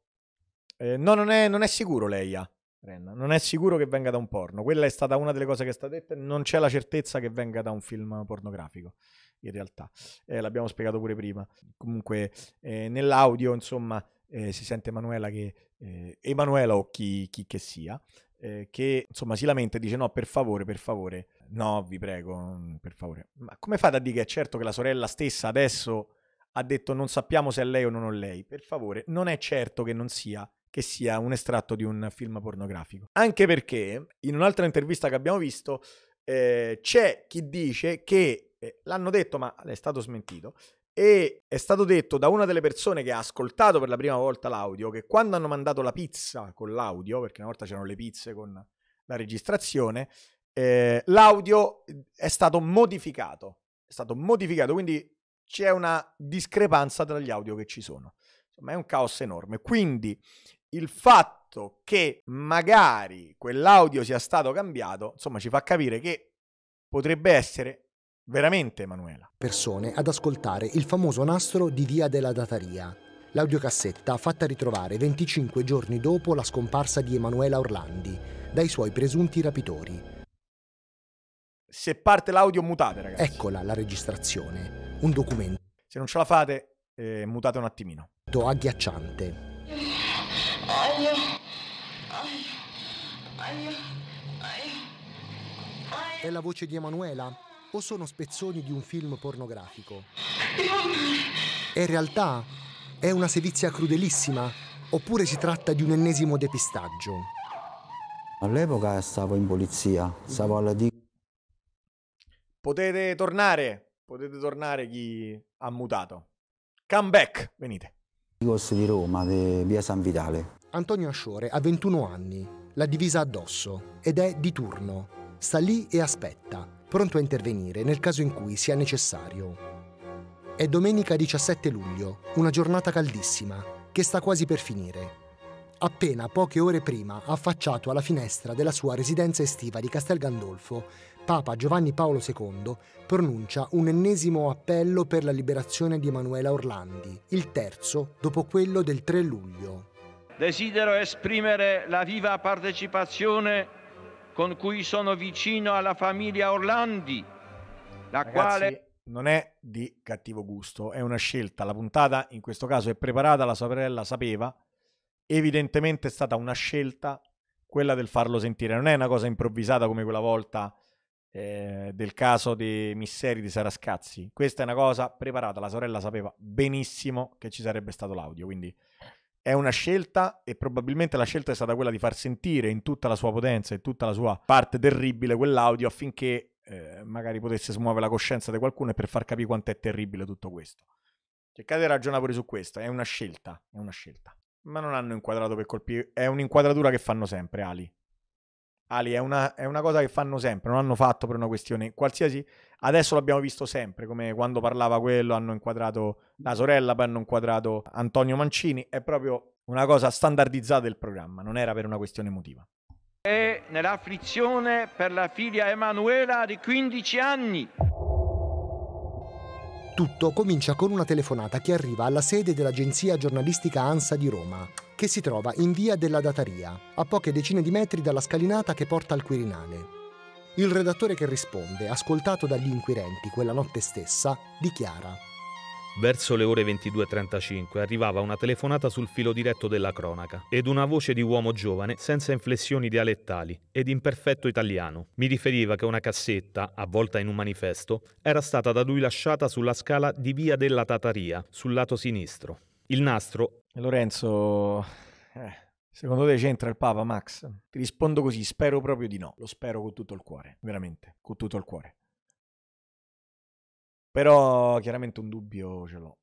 Eh, no, non è, non è sicuro lei. Renna. Non è sicuro che venga da un porno. Quella è stata una delle cose che è stata detta. Non c'è la certezza che venga da un film pornografico, in realtà. Eh, l'abbiamo spiegato pure prima. Comunque, eh, nell'audio, insomma, eh, si sente Emanuela che... Eh, Emanuela o chi, chi che sia, eh, che insomma si lamenta e dice no, per favore, per favore. No, vi prego, per favore. Ma come fate a dire che è certo che la sorella stessa adesso ha detto non sappiamo se è lei o non è lei. Per favore, non è certo che non sia che sia un estratto di un film pornografico. Anche perché in un'altra intervista che abbiamo visto eh, c'è chi dice che eh, l'hanno detto ma è stato smentito e è stato detto da una delle persone che ha ascoltato per la prima volta l'audio che quando hanno mandato la pizza con l'audio, perché una volta c'erano le pizze con la registrazione, eh, l'audio è stato modificato. È stato modificato, quindi c'è una discrepanza tra gli audio che ci sono. Insomma, è un caos enorme. Quindi il fatto che magari quell'audio sia stato cambiato, insomma, ci fa capire che potrebbe essere veramente Emanuela. Persone ad ascoltare il famoso nastro di Via della Dataria. L'audiocassetta fatta ritrovare 25 giorni dopo la scomparsa di Emanuela Orlandi dai suoi presunti rapitori. Se parte l'audio mutate, ragazzi. Eccola la registrazione un documento. Se non ce la fate, eh, mutate un attimino. Agghiacciante. Aglio. Aglio. Aglio. È la voce di Emanuela o sono spezzoni di un film pornografico? È realtà? È una sevizia crudelissima? Oppure si tratta di un ennesimo depistaggio? All'epoca stavo in polizia, stavo alla D. Potete tornare, potete tornare chi ha mutato. Come back, venite. Corso di Roma, di via San Vitale. Antonio Asciore ha 21 anni, la divisa addosso ed è di turno. Sta lì e aspetta, pronto a intervenire nel caso in cui sia necessario. È domenica 17 luglio, una giornata caldissima, che sta quasi per finire. Appena poche ore prima affacciato alla finestra della sua residenza estiva di Castel Gandolfo Papa Giovanni Paolo II pronuncia un ennesimo appello per la liberazione di Emanuela Orlandi, il terzo dopo quello del 3 luglio. Desidero esprimere la viva partecipazione con cui sono vicino alla famiglia Orlandi, la Ragazzi, quale... Non è di cattivo gusto, è una scelta. La puntata in questo caso è preparata, la sorella sapeva. Evidentemente è stata una scelta quella del farlo sentire. Non è una cosa improvvisata come quella volta eh, del caso di Misseri di Sarascazzi. Questa è una cosa preparata, la sorella sapeva benissimo che ci sarebbe stato l'audio, quindi è una scelta e probabilmente la scelta è stata quella di far sentire in tutta la sua potenza, e tutta la sua parte terribile quell'audio affinché eh, magari potesse smuovere la coscienza di qualcuno e per far capire quanto è terribile tutto questo. Cercate di ragionare pure su questo, è una scelta, è una scelta. Ma non hanno inquadrato per colpire, è un'inquadratura che fanno sempre, Ali. Ali, è una, è una, cosa che fanno sempre, non hanno fatto per una questione qualsiasi. Adesso l'abbiamo visto sempre, come quando parlava quello, hanno inquadrato la sorella, poi hanno inquadrato Antonio Mancini. È proprio una cosa standardizzata del programma, non era per una questione emotiva. È nell'afflizione per la figlia Emanuela di 15 anni. Tutto comincia con una telefonata che arriva alla sede dell'agenzia giornalistica ANSA di Roma, che si trova in via della Dataria, a poche decine di metri dalla scalinata che porta al Quirinale. Il redattore che risponde, ascoltato dagli inquirenti quella notte stessa, dichiara Verso le ore 22.35 arrivava una telefonata sul filo diretto della cronaca ed una voce di uomo giovane senza inflessioni dialettali ed in perfetto italiano. Mi riferiva che una cassetta, avvolta in un manifesto, era stata da lui lasciata sulla scala di via della Tataria, sul lato sinistro. Il nastro... Lorenzo... Eh. Secondo te c'entra il Papa Max? Ti rispondo così, spero proprio di no. Lo spero con tutto il cuore, veramente, con tutto il cuore. Però chiaramente un dubbio ce l'ho.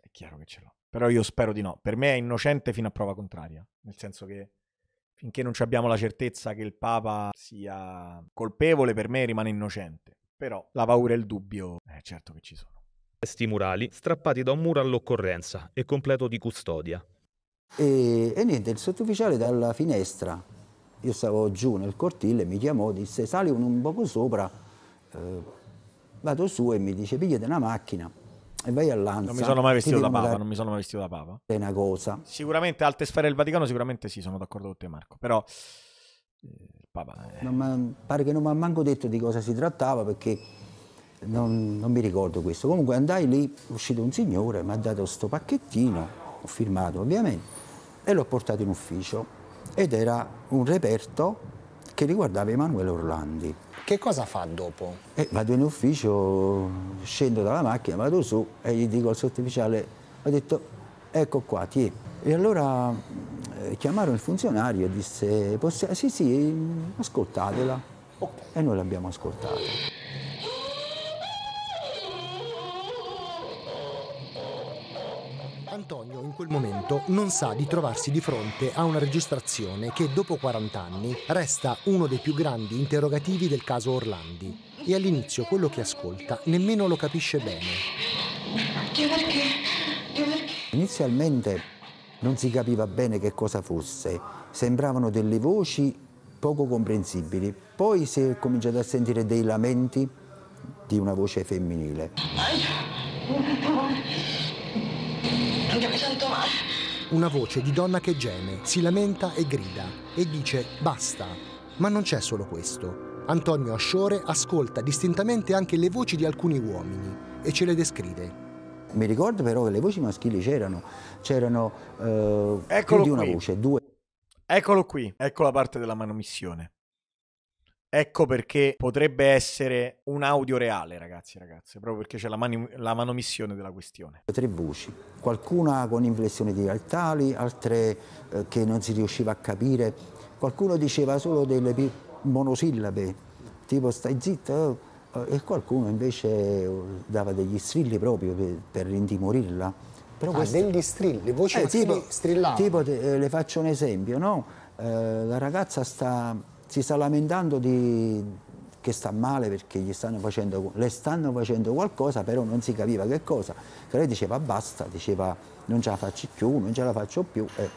È chiaro che ce l'ho. Però io spero di no. Per me è innocente fino a prova contraria. Nel senso che finché non abbiamo la certezza che il Papa sia colpevole, per me rimane innocente. Però la paura e il dubbio, eh, certo che ci sono. Questi murali strappati da un muro all'occorrenza e completo di custodia. E, e niente, il sottufficiale dalla finestra, io stavo giù nel cortile, mi chiamò, disse sali un, un poco sopra, eh, vado su e mi dice pigliate una macchina e vai all'Anza. Non mi sono mai vestito da Papa, magari... non mi sono mai vestito da Papa. È una cosa. Sicuramente alte sfere del Vaticano, sicuramente sì, sono d'accordo con te Marco, però eh, il Papa... È... Non, pare che non mi ha manco detto di cosa si trattava perché non, non mi ricordo questo. Comunque andai lì, è uscito un signore, mi ha dato questo pacchettino, ho firmato ovviamente, e l'ho portato in ufficio ed era un reperto che riguardava Emanuele Orlandi. Che cosa fa dopo? Eh, vado in ufficio, scendo dalla macchina, vado su e gli dico al sottufficiale, ho detto ecco qua, ti. E allora eh, chiamarono il funzionario e disse, sì sì, ascoltatela. Okay. E noi l'abbiamo ascoltata. in quel momento non sa di trovarsi di fronte a una registrazione che dopo 40 anni resta uno dei più grandi interrogativi del caso Orlandi e all'inizio quello che ascolta nemmeno lo capisce bene. Dio perché? Dio perché? Inizialmente non si capiva bene che cosa fosse, sembravano delle voci poco comprensibili, poi si è cominciato a sentire dei lamenti di una voce femminile. Aia. Una voce di donna che geme, si lamenta e grida e dice basta. Ma non c'è solo questo. Antonio Asciore ascolta distintamente anche le voci di alcuni uomini e ce le descrive. Mi ricordo però che le voci maschili c'erano, c'erano eh, più di una qui. voce, due. Eccolo qui, ecco la parte della manomissione. Ecco perché potrebbe essere un audio reale, ragazzi e ragazze, proprio perché c'è la, mani- la manomissione della questione. Tre voci, qualcuna con inflessioni dialettali, altre eh, che non si riusciva a capire, qualcuno diceva solo delle pi- monosillabe, tipo stai zitto, eh, eh, e qualcuno invece eh, dava degli strilli proprio per, per intimorirla. Però ah, questo... degli strilli, voci eh, tipo, Tipo, te, le faccio un esempio, no? la ragazza sta si sta lamentando di, che sta male perché gli stanno facendo, le stanno facendo qualcosa, però non si capiva che cosa. Che lei diceva basta, diceva non ce la faccio più, non ce la faccio più. E,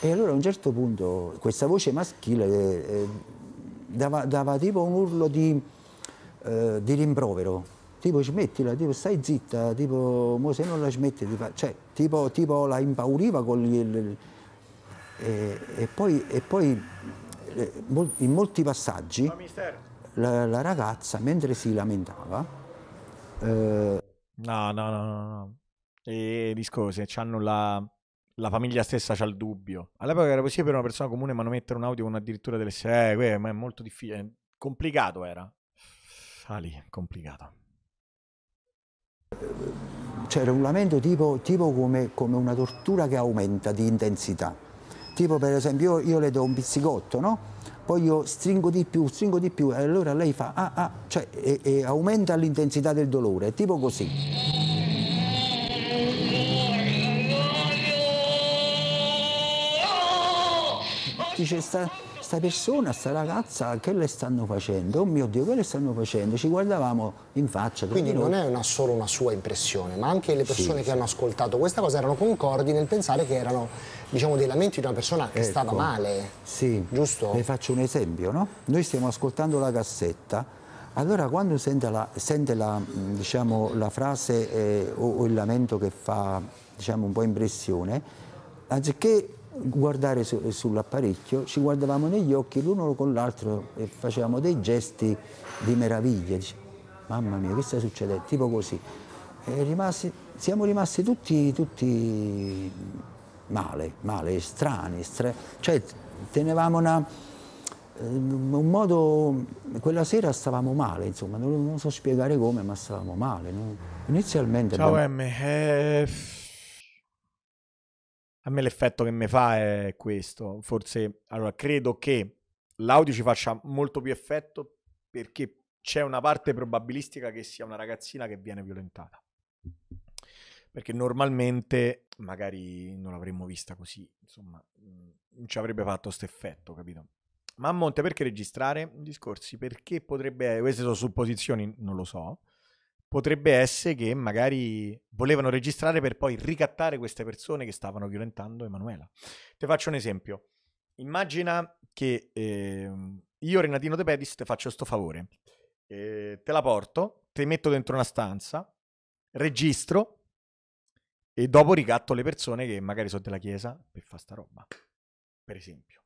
e allora a un certo punto questa voce maschile eh, eh dava, dava, tipo un urlo di, eh, di rimprovero. Tipo smettila, tipo stai zitta, tipo se non la smetti di fare. Cioè, tipo, tipo, la impauriva con il, il, il, e, e poi, e poi eh, in molti passaggi la, la, ragazza mentre si lamentava eh... no no no no, e disco se la, la famiglia stessa c'ha il dubbio all'epoca era possibile per una persona comune manomettere un audio con addirittura delle eh, ma è molto difficile complicato era ah complicato c'era un lamento tipo, tipo come, come una tortura che aumenta di intensità tipo per esempio io, io le do un pizzicotto, no? poi io stringo di più, stringo di più e allora lei fa ah ah, cioè e, e aumenta l'intensità del dolore, tipo così. Dice, sta, sta persona, sta ragazza, che le stanno facendo? Oh mio Dio, che le stanno facendo? Ci guardavamo in faccia. Quindi non noi. è una, solo una sua impressione, ma anche le persone sì. che hanno ascoltato questa cosa erano concordi nel pensare che erano diciamo, dei lamenti di una persona che ecco. stava male. Sì. Giusto? Le faccio un esempio, no? Noi stiamo ascoltando la cassetta. Allora quando sente la, sente la, mm, diciamo, la frase eh, o, o, il lamento che fa diciamo, un po' impressione, anziché guardare su, sull'apparecchio, ci guardavamo negli occhi l'uno con l'altro e facevamo dei gesti di meraviglia, dice, mamma mia che sta succedendo, tipo così. Rimasti, siamo rimasti tutti, tutti male, male, strani, stra... cioè tenevamo una, un modo, quella sera stavamo male, insomma, non, non so spiegare come, ma stavamo male. No? Inizialmente... Ciao abbiamo... M. Eh a me l'effetto che mi fa è questo. Forse, allora, credo che l'audio ci faccia molto più effetto perché c'è una parte probabilistica che sia una ragazzina che viene violentata. Perché normalmente magari non l'avremmo vista così, insomma, mm, non ci avrebbe fatto questo effetto, capito? Ma a monte perché registrare discorsi? Perché potrebbe... Queste sono supposizioni, non lo so potrebbe essere che magari volevano registrare per poi ricattare queste persone che stavano violentando Emanuela. Ti faccio un esempio. Immagina che eh, io, Renatino De Pedis, ti faccio questo favore. Eh, te la porto, te metto dentro una stanza, registro e dopo ricatto le persone che magari sono della chiesa per fare sta roba, per esempio.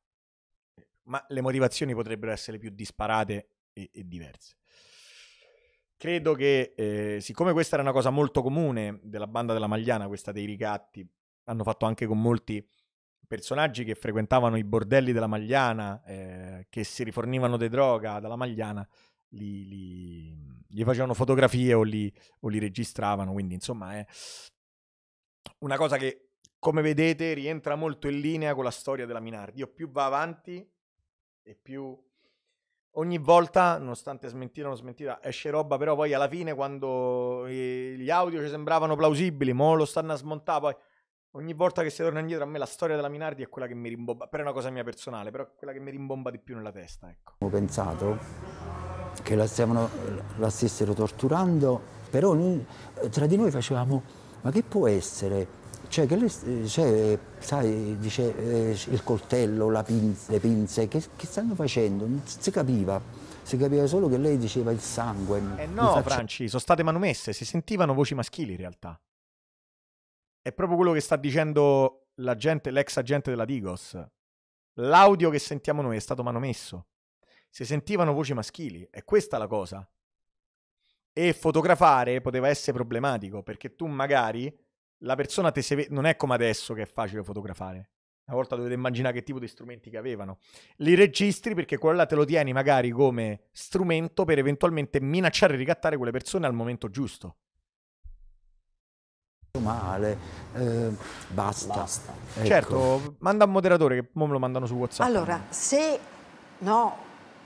Ma le motivazioni potrebbero essere più disparate e, e diverse credo che eh, siccome questa era una cosa molto comune della banda della Magliana, questa dei ricatti, hanno fatto anche con molti personaggi che frequentavano i bordelli della Magliana, eh, che si rifornivano di droga dalla Magliana, li, li, gli facevano fotografie o li, o li registravano, quindi insomma è una cosa che, come vedete, rientra molto in linea con la storia della Minardi. Io più va avanti e più ogni volta, nonostante smentire o non smentire, esce roba, però poi alla fine quando gli audio ci sembravano plausibili, mo lo stanno a smontare, poi ogni volta che si torna indietro a me la storia della Minardi è quella che mi rimbomba, però è una cosa mia personale, però è quella che mi rimbomba di più nella testa, ecco. Ho pensato che la, stavano, la stessero torturando, però noi, tra di noi facevamo, ma che può essere? Cioè, che le, eh, cioè, sai, dice eh, il coltello, pinza, le pinze, che, che, stanno facendo? Non si capiva. Si capiva solo che lei diceva il sangue. Eh no, faccia... Franci, sono state manomesse, si sentivano voci maschili in realtà. È proprio quello che sta dicendo l'agente, l'ex agente della Digos. L'audio che sentiamo noi è stato manomesso. Si sentivano voci maschili, è questa la cosa. E fotografare poteva essere problematico, perché tu magari la persona te se ve- non è come adesso che è facile fotografare. Una volta dovete immaginare che tipo di strumenti che avevano. Li registri perché quella là te lo tieni magari come strumento per eventualmente minacciare e ricattare quelle persone al momento giusto. Male, eh, basta. basta. Ecco. Certo, manda un moderatore che me lo mandano su WhatsApp. Allora, se no,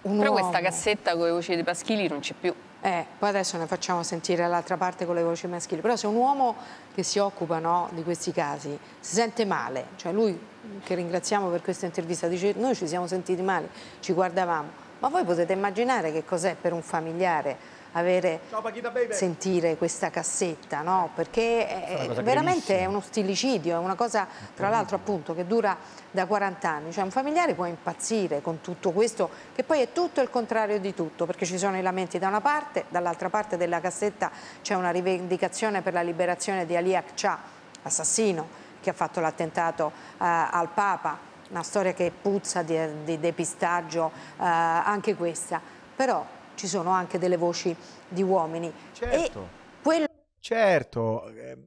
un Però uomo... questa cassetta con le voci dei Paschili non c'è più. Eh, poi adesso ne facciamo sentire l'altra parte con le voci maschili. Però se un uomo che si occupa no, di questi casi si sente male, cioè lui che ringraziamo per questa intervista dice noi ci siamo sentiti male, ci guardavamo, ma voi potete immaginare che cos'è per un familiare avere, Ciao, sentire questa cassetta, no? perché è, è veramente è uno stilicidio, è una cosa tra l'altro appunto che dura da 40 anni, cioè un familiare può impazzire con tutto questo, che poi è tutto il contrario di tutto, perché ci sono i lamenti da una parte, dall'altra parte della cassetta c'è una rivendicazione per la liberazione di Ali Akcha, assassino che ha fatto l'attentato eh, al Papa, una storia che puzza di, di depistaggio eh, anche questa, però ci sono anche delle voci di uomini. Certo, quello... certo. Ehm,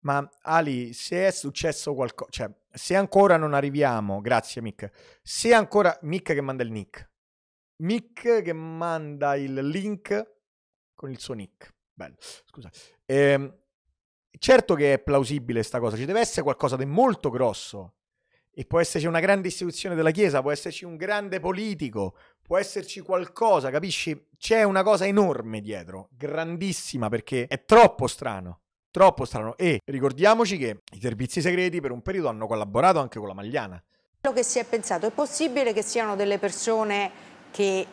ma Ali, se è successo qualcosa, cioè, se ancora non arriviamo, grazie Mick, se ancora, Mick che manda il nick, Mick che manda il link con il suo nick, bello, scusa, ehm, certo che è plausibile sta cosa, ci deve essere qualcosa di molto grosso e può esserci una grande istituzione della Chiesa, può esserci un grande politico, può esserci qualcosa, capisci? C'è una cosa enorme dietro, grandissima, perché è troppo strano. Troppo strano. E ricordiamoci che i servizi segreti per un periodo hanno collaborato anche con la Magliana. Quello che si è pensato, è possibile che siano delle persone che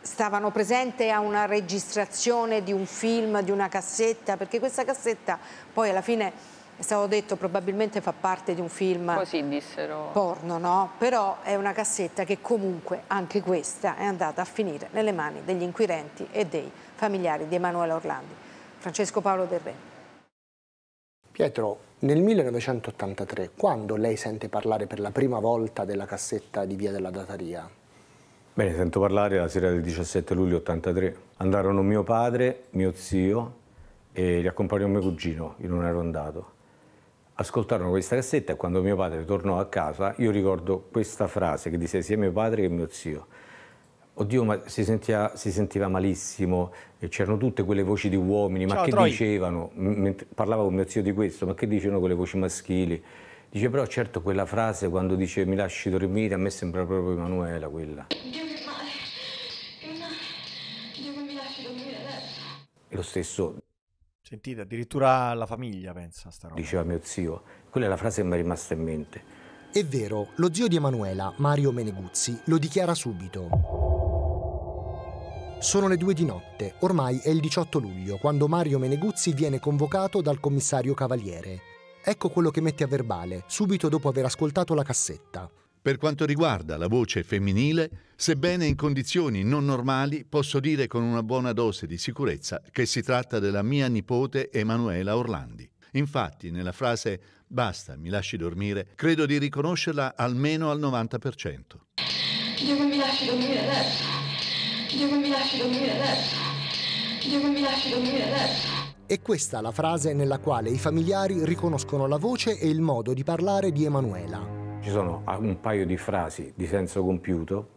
stavano presenti a una registrazione di un film, di una cassetta, perché questa cassetta poi alla fine è stato detto probabilmente fa parte di un film Così dissero. porno, no? però è una cassetta che comunque anche questa è andata a finire nelle mani degli inquirenti e dei familiari di Emanuele Orlandi. Francesco Paolo Del Re. Pietro, nel 1983, quando lei sente parlare per la prima volta della cassetta di Via della Dataria? Bene, sento parlare la sera del 17 luglio 83. Andarono mio padre, mio zio e li accompagnò mio cugino in una andato ascoltarono questa cassetta e quando mio padre tornò a casa io ricordo questa frase che disse sia mio padre che mio zio. Oddio, ma si, sentia, si sentiva malissimo, c'erano tutte quelle voci di uomini, Ciao, che Troy. dicevano? Parlavo con mio zio di questo, ma che dicevano quelle voci maschili? Dice però certo quella frase quando dice mi lasci dormire, a me sembra proprio Emanuela quella. Lo stesso Sentite, addirittura la famiglia pensa a sta roba. Diceva mio zio. Quella è la frase che mi è rimasta in mente. È vero, lo zio di Emanuela, Mario Meneguzzi, lo dichiara subito. Sono le due di notte, ormai è il 18 luglio, quando Mario Meneguzzi viene convocato dal commissario Cavaliere. Ecco quello che mette a verbale, subito dopo aver ascoltato la cassetta. Per quanto riguarda la voce femminile, sebbene in condizioni non normali, posso dire con una buona dose di sicurezza che si tratta della mia nipote Emanuela Orlandi. Infatti, nella frase basta, mi lasci dormire, credo di riconoscerla almeno al 90%. Dio mi lasci dormire adesso. Dio mi lasci dormire adesso. Dio mi lasci dormire adesso. E questa la frase nella quale i familiari riconoscono la voce e il modo di parlare di Emanuela. Ci sono ah, un paio di frasi di senso compiuto,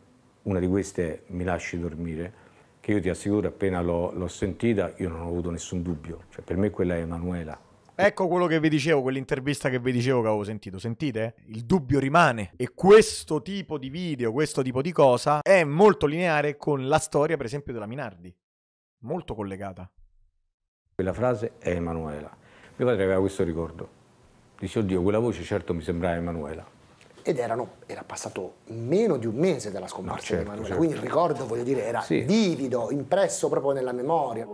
una di queste mi lasci dormire, che io ti assicuro appena l'ho, sentita io non ho avuto nessun dubbio, cioè, per me quella è Emanuela. Ecco quello che vi dicevo, quell'intervista che vi dicevo che avevo sentito, sentite? Il dubbio rimane e questo tipo di video, questo tipo di cosa è molto lineare con la storia per esempio della Minardi, molto collegata. Quella frase è Emanuela. Mio padre aveva questo ricordo, dice oddio quella voce certo mi sembrava Emanuela ed erano, era passato meno di un mese dalla scomparsa no, certo, di Emanuele, certo. quindi il certo. ricordo, voglio dire, era sì. vivido, impresso proprio nella memoria.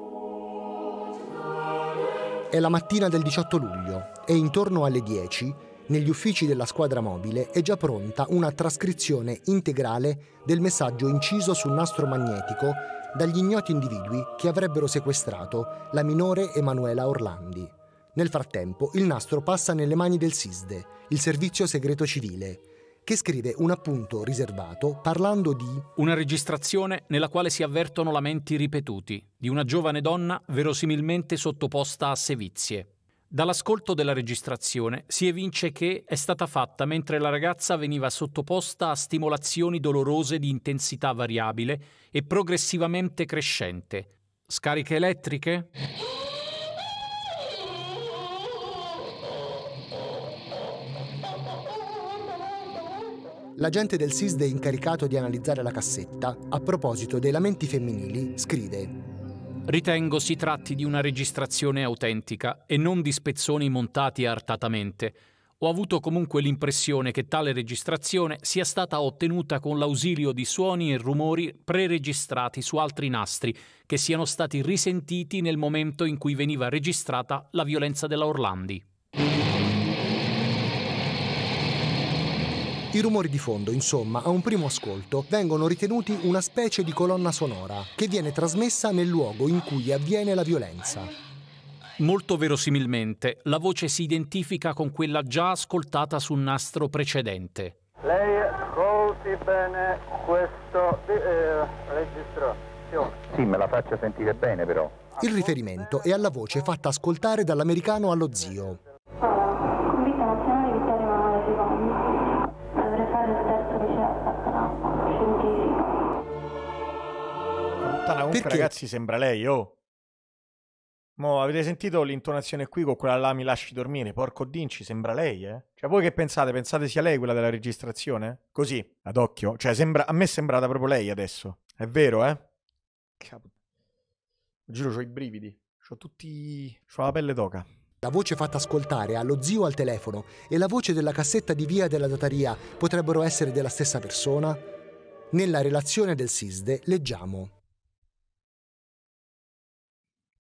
È la mattina del 18 luglio e intorno alle 10 negli uffici della squadra mobile è già pronta una trascrizione integrale del messaggio inciso sul nastro magnetico dagli ignoti individui che avrebbero sequestrato la minore Emanuela Orlandi. Nel frattempo il nastro passa nelle mani del SISDE, il servizio segreto civile, che scrive un appunto riservato parlando di una registrazione nella quale si avvertono lamenti ripetuti di una giovane donna verosimilmente sottoposta a sevizie. Dall'ascolto della registrazione si evince che è stata fatta mentre la ragazza veniva sottoposta a stimolazioni dolorose di intensità variabile e progressivamente crescente. Scariche elettriche? l'agente del SISDE incaricato di analizzare la cassetta, a proposito dei lamenti femminili, scrive Ritengo si tratti di una registrazione autentica e non di spezzoni montati artatamente. Ho avuto comunque l'impressione che tale registrazione sia stata ottenuta con l'ausilio di suoni e rumori preregistrati su altri nastri, che siano stati risentiti nel momento in cui veniva registrata la violenza della Orlandi. I rumori di fondo, insomma, a un primo ascolto, vengono ritenuti una specie di colonna sonora che viene trasmessa nel luogo in cui avviene la violenza. Molto verosimilmente, la voce si identifica con quella già ascoltata sul nastro precedente. Lei ascolti bene questo eh, registrazione. Sì, me la faccia sentire bene però. Il riferimento è alla voce fatta ascoltare dall'americano allo zio. Lana comunque perché... ragazzi, sembra lei, oh. Mo, avete sentito l'intonazione qui con quella là mi lasci dormire? Porco Dinci, sembra lei, eh? Cioè, voi che pensate? Pensate sia lei quella della registrazione? Così, ad occhio. Cioè, sembra... a me è sembrata proprio lei adesso. È vero, eh? Capo. Giuro, ho i brividi. Ho tutti... ho la pelle d'oca. La voce fatta ascoltare allo zio al telefono e la voce della cassetta di via della dataria potrebbero essere della stessa persona? Nella relazione del SISDE leggiamo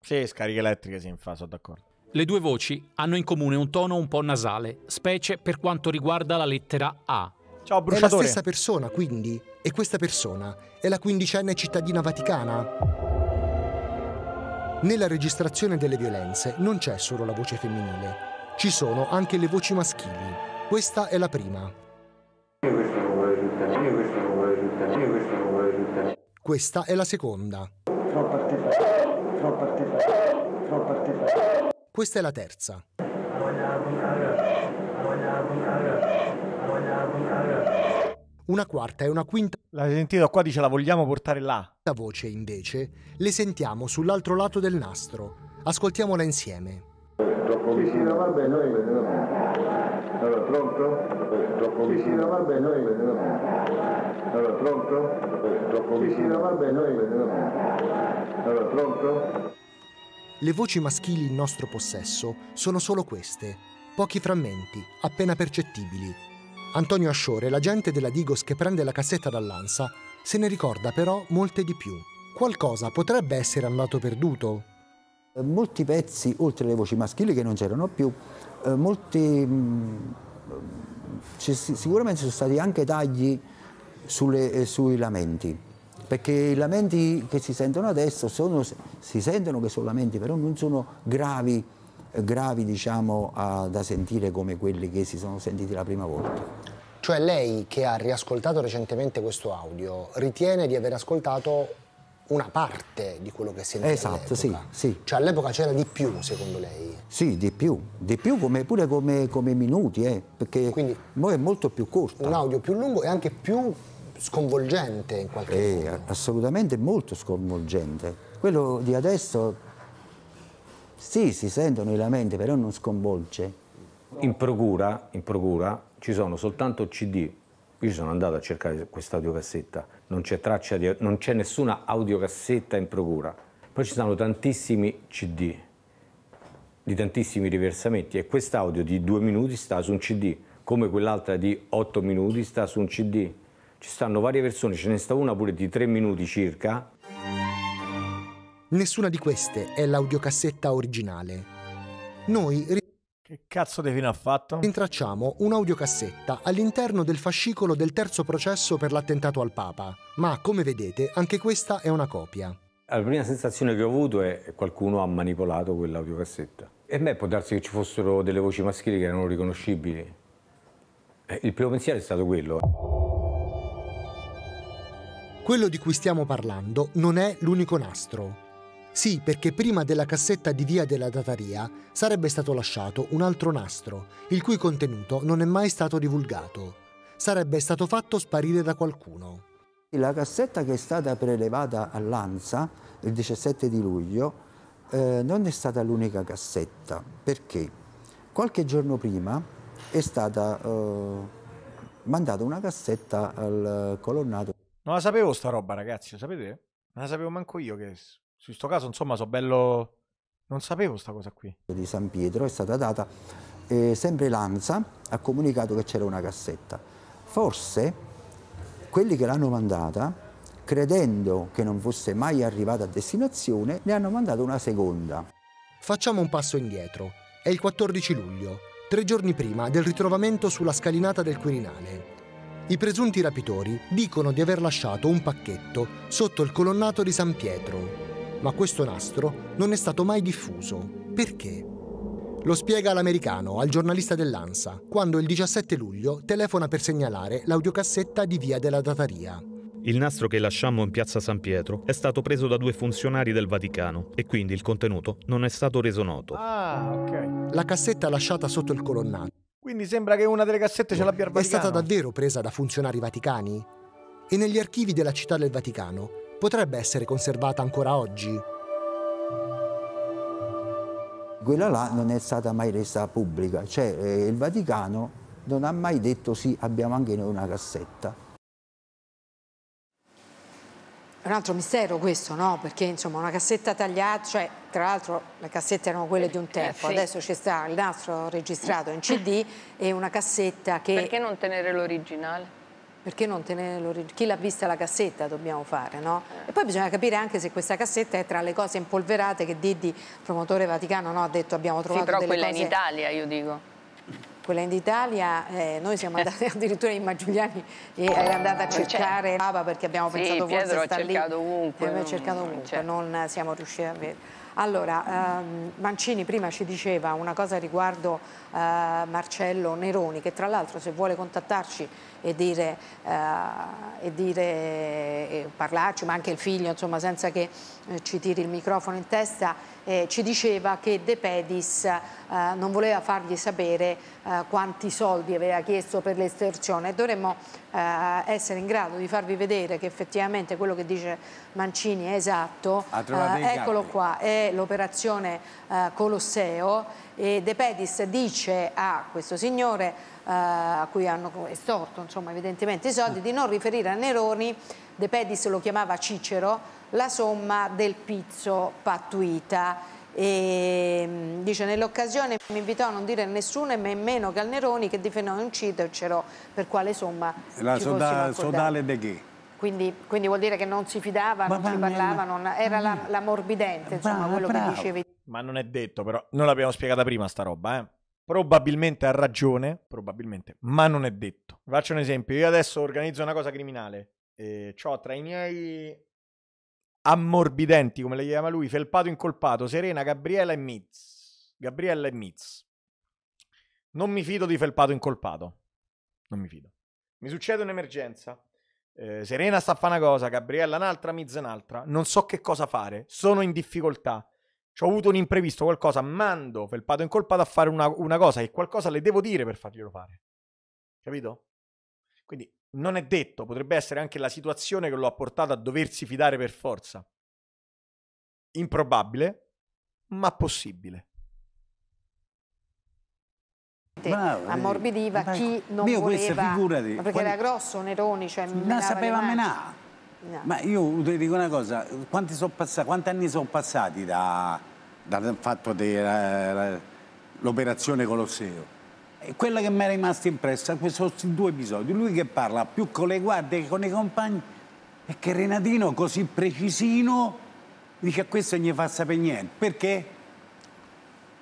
sì, scariche elettriche si infa, sono d'accordo. Le due voci hanno in comune un tono un po' nasale, specie per quanto riguarda la lettera A. Ciao, bruciatore. È la stessa persona, quindi. E questa persona è la quindicenne cittadina vaticana. Nella registrazione delle violenze non c'è solo la voce femminile, ci sono anche le voci maschili. Questa è la prima. Questa è la seconda. Troppa questa è la terza. Una quarta e una quinta. La sentito qua dice la vogliamo portare là. La voce invece le sentiamo sull'altro lato del nastro. Ascoltiamola insieme. Sì, sì, no, vabbè, noi Allora, pronto? Troppo sì, sì, no, vabbè, noi Allora, pronto? Troppo sì, sì, no, vabbè, noi Allora, pronto? Le voci maschili in nostro possesso sono solo queste, pochi frammenti, appena percettibili. Antonio Asciore, l'agente della Digos che prende la cassetta dall'Ansa, se ne ricorda però molte di più. Qualcosa potrebbe essere andato perduto. Molti pezzi, oltre alle voci maschili che non c'erano più, eh, molti, mh, mm, sicuramente sono stati anche tagli sulle, eh, sui lamenti perché i lamenti che si sentono adesso sono, si sentono che sono lamenti, però non sono gravi, eh, gravi diciamo, a, da sentire come quelli che si sono sentiti la prima volta. Cioè lei che ha riascoltato recentemente questo audio ritiene di aver ascoltato una parte di quello che si è sentiva Esatto, sì, sì. Cioè all'epoca c'era di più secondo lei? Sì, di più, di più come, pure come, come minuti, eh, perché Quindi, è molto più corto. Un audio più lungo e anche più sconvolgente in qualche eh, modo. Assolutamente molto sconvolgente. Quello di adesso, sì, si sentono i lamenti, però non sconvolge. In procura, in procura ci sono soltanto CD. Io sono andato a cercare questa audiocassetta, non c'è traccia di, non c'è nessuna audiocassetta in procura. Poi ci sono tantissimi CD di tantissimi riversamenti e quest'audio di due minuti sta su un CD, come quell'altra di otto minuti sta su un CD. Ci stanno varie versioni, ce ne sta una pure di tre minuti circa. Nessuna di queste è l'audiocassetta originale. Noi che cazzo di fine ha fatto? Rintracciamo un'audiocassetta all'interno del fascicolo del terzo processo per l'attentato al Papa, ma come vedete anche questa è una copia. La prima sensazione che ho avuto è che qualcuno ha manipolato quell'audiocassetta. E a me può darsi che ci fossero delle voci maschili che erano riconoscibili. Eh, il primo pensiero è stato quello. Quello di cui stiamo parlando non è l'unico nastro. Sì, perché prima della cassetta di via della dataria sarebbe stato lasciato un altro nastro, il cui contenuto non è mai stato divulgato. Sarebbe stato fatto sparire da qualcuno. La cassetta che è stata prelevata a Lanza il 17 di luglio eh, non è stata l'unica cassetta, perché qualche giorno prima è stata eh, mandata una cassetta al colonnato non la sapevo sta roba, ragazzi, lo sapete? Non la sapevo manco io che su questo caso, insomma, so bello... Non sapevo sta cosa qui. ...di San Pietro è stata data, eh, sempre l'ANSA ha comunicato che c'era una cassetta. Forse quelli che l'hanno mandata, credendo che non fosse mai arrivata a destinazione, ne hanno mandato una seconda. Facciamo un passo indietro. È il 14 luglio, tre giorni prima del ritrovamento sulla scalinata del Quirinale i presunti rapitori dicono di aver lasciato un pacchetto sotto il colonnato di San Pietro, ma questo nastro non è stato mai diffuso. Perché? Lo spiega l'americano al giornalista dell'ANSA quando il 17 luglio telefona per segnalare l'audiocassetta di Via della Dataria. Il nastro che lasciammo in piazza San Pietro è stato preso da due funzionari del Vaticano e quindi il contenuto non è stato reso noto. Ah, ok. La cassetta lasciata sotto il colonnato quindi sembra che una delle cassette ce l'abbia il Vaticano. È stata davvero presa da funzionari vaticani? E negli archivi della città del Vaticano potrebbe essere conservata ancora oggi? Quella là non è stata mai resa pubblica, cioè eh, il Vaticano non ha mai detto sì, abbiamo anche noi una cassetta. È un altro mistero questo, no? Perché insomma una cassetta tagliata, cioè tra l'altro le cassette erano quelle di un eh, tempo, eh, sì. adesso ci sta il nastro registrato in CD e una cassetta che... Perché non tenere l'originale? Perché non tenere l'originale? Chi l'ha vista la cassetta dobbiamo fare, no? Eh. E poi bisogna capire anche se questa cassetta è tra le cose impolverate che Didi, promotore Vaticano, no? ha detto abbiamo trovato sì, però delle quella cose... in Italia, io dico quella in Italia, eh, noi siamo eh. andati [LAUGHS] addirittura in Maggiuliani e è oh, andata a cioè, cercare il Papa perché abbiamo sì, pensato Pietro forse sta lì. Ovunque, abbiamo mm, cercato mm, ovunque, certo. non, siamo riusciti a vedere. Allora, ehm, Mancini prima ci diceva una cosa riguardo eh, Marcello Neroni, che tra l'altro se vuole contattarci e, dire, eh, e, dire, e parlarci, ma anche il figlio, insomma, senza che eh, ci tiri il microfono in testa, eh, ci diceva che De Pedis non voleva fargli sapere quanti soldi aveva chiesto per l'estorsione. Dovremmo essere in grado di farvi vedere che effettivamente quello che dice Mancini è esatto. eccolo qua, è l'operazione Colosseo e De Pedis dice a questo signore eh, a cui hanno estorto insomma, evidentemente i soldi, di non riferire a Neroni, De Pedis lo chiamava Cicero, la somma del pizzo pattuita. E, mm, dice nell'occasione mi invitò a non dire a nessuno e nemmeno Calneroni che difendeva un cito c'ero per quale somma la soda, sodale de che quindi, quindi, vuol dire che non si fidava, ma non ci parlava, non, era la, la morbidente, insomma, bravo, quello bravo. che dicevi. Ma non è detto, però, non l'abbiamo spiegata prima sta roba, eh? Probabilmente ha ragione, probabilmente, ma non è detto. Faccio un esempio, io adesso organizzo una cosa criminale e ho tra i miei ammorbidenti, come le chiama lui, Felpato Incolpato, Serena, Gabriella e Miz. Gabriella e Miz. Non mi fido di Felpato Incolpato. Non mi fido. Mi succede un'emergenza. Eh, Serena sta a fare una cosa, Gabriella un'altra, Miz un'altra. Non so che cosa fare, sono in difficoltà ho avuto un imprevisto, qualcosa, mando Felpato incolpato a fare una, una cosa e qualcosa le devo dire per farglielo fare. Capito? Quindi non è detto, potrebbe essere anche la situazione che lo ha portato a doversi fidare per forza. Improbabile, ma possibile. Bravo, ammorbidiva eh, chi non io voleva, questa, figurati, perché quando... era grosso Neroni, cioè non sapeva menare. Ma io ti dico una cosa, quanti, so passati, quanti anni sono passati da, dal fatto dell'operazione eh, Colosseo? E quella che mi è rimasta impressa, sono questi due episodi, lui che parla più con le guardie che con i compagni e che Renatino così precisino dice a questo non gli fa sapere niente, perché?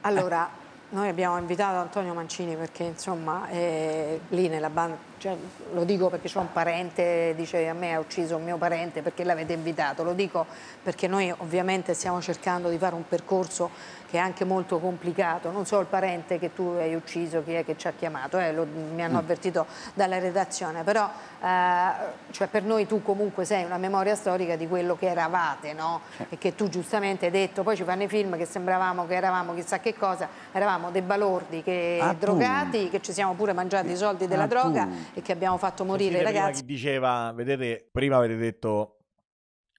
Allora, noi abbiamo invitato Antonio Mancini perché insomma eh, lì nella banda, cioè, lo dico perché c'è un parente, dice a me ha ucciso un mio parente perché l'avete invitato, lo dico perché noi ovviamente stiamo cercando di fare un percorso che è anche molto complicato, non so il parente che tu hai ucciso, chi è che ci ha chiamato, eh, lo, mi hanno mm. avvertito dalla redazione, però eh, cioè per noi tu comunque sei una memoria storica di quello che eravate no? e che tu giustamente hai detto, poi ci fanno i film che sembravamo che eravamo chissà che cosa, eravamo dei balordi che ah, drogati, che ci siamo pure mangiati i soldi della ah, droga tu. e che abbiamo fatto morire i ragazzi. diceva, vedete, prima avete detto,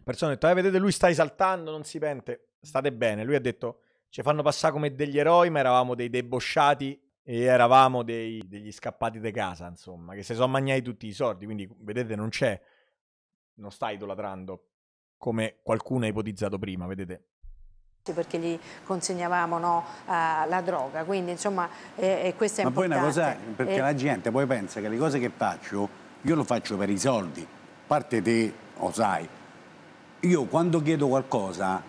persone detto, eh, vedete lui sta esaltando, non si pente, state bene, lui ha detto ci fanno passare come degli eroi, ma eravamo dei debosciati e eravamo dei, degli scappati di de casa, insomma, che si sono mangiati tutti i soldi. Quindi, vedete, non c'è, non sta idolatrando come qualcuno ha ipotizzato prima, vedete perché gli consegnavamo no, la droga, quindi insomma eh, questo è Ma importante. Ma poi una cosa, perché e... la gente poi pensa che le cose che faccio, io lo faccio per i soldi, parte te, lo sai, io quando chiedo qualcosa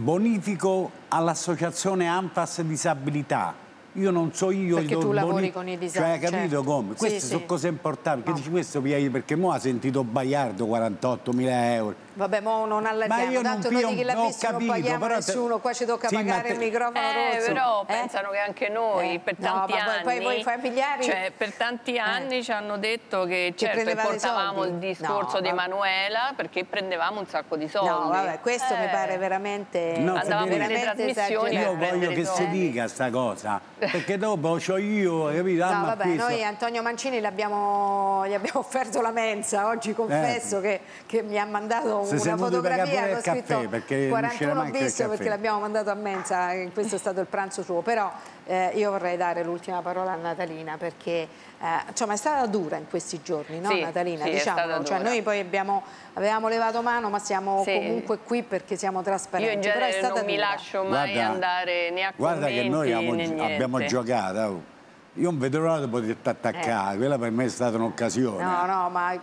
bonifico all'associazione ANFAS Disabilità io non so io perché tu lavori con i disabili cioè capito certo. come sì, queste sì. sono cose importanti no. che dici questo perché mo ha sentito Baiardo 48 mila euro vabbè mo non allarghiamo ma io tanto non, non chi l'ha visto capito, non paghiamo però nessuno te... qua ci tocca sì, pagare te... il microfono eh, rosso. però eh? pensano che anche noi eh? per tanti no, anni poi voi familiari cioè, per tanti eh. anni ci hanno detto che, certo portavamo il discorso no, di Emanuela perché prendevamo un sacco di soldi no vabbè questo mi eh. pare veramente no, andavamo veramente le trasmissioni io voglio che si dica sta cosa [LAUGHS] Perché dopo ho io, capito? No, ah, vabbè, noi Antonio Mancini gli abbiamo offerto la mensa, oggi confesso eh. che, che, mi ha mandato Se una fotografia, ho scritto caffè, 41 bis perché l'abbiamo mandato a mensa, eh, questo è stato il pranzo suo, però eh, io vorrei dare l'ultima parola a Natalina perché eh, insomma è stata dura in questi giorni, no sì, Natalina? Sì, diciamo, cioè, noi poi abbiamo, avevamo levato mano ma siamo sì. comunque qui perché siamo trasparenti. Io in genere non dura. mi lascio mai guarda, andare né a Guarda che noi abbiamo, abbiamo giocato... Oh. Io non vedo l'ora di poterti attaccare, eh. quella per me è stata un'occasione. No, no, ma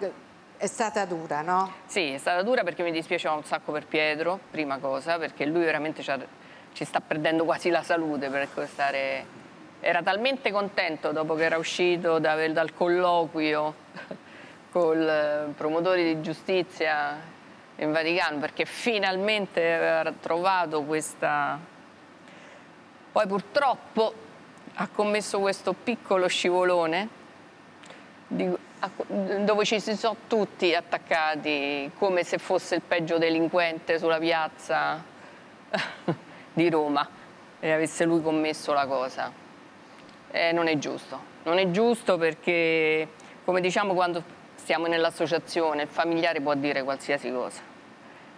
è stata dura, no? Sì, è stata dura perché mi dispiaceva un sacco per Pietro, prima cosa, perché lui veramente ci sta perdendo quasi la salute per stare era talmente contento dopo che era uscito da, dal colloquio [LAUGHS] col eh, promotore di giustizia in Vaticano perché finalmente aveva trovato questa... Poi purtroppo ha commesso questo piccolo scivolone di, a, dove ci si sono tutti attaccati come se fosse il peggio delinquente sulla piazza [LAUGHS] di Roma e avesse lui commesso la cosa eh, non è giusto. Non è giusto perché, come diciamo quando stiamo nell'associazione, il familiare può dire qualsiasi cosa.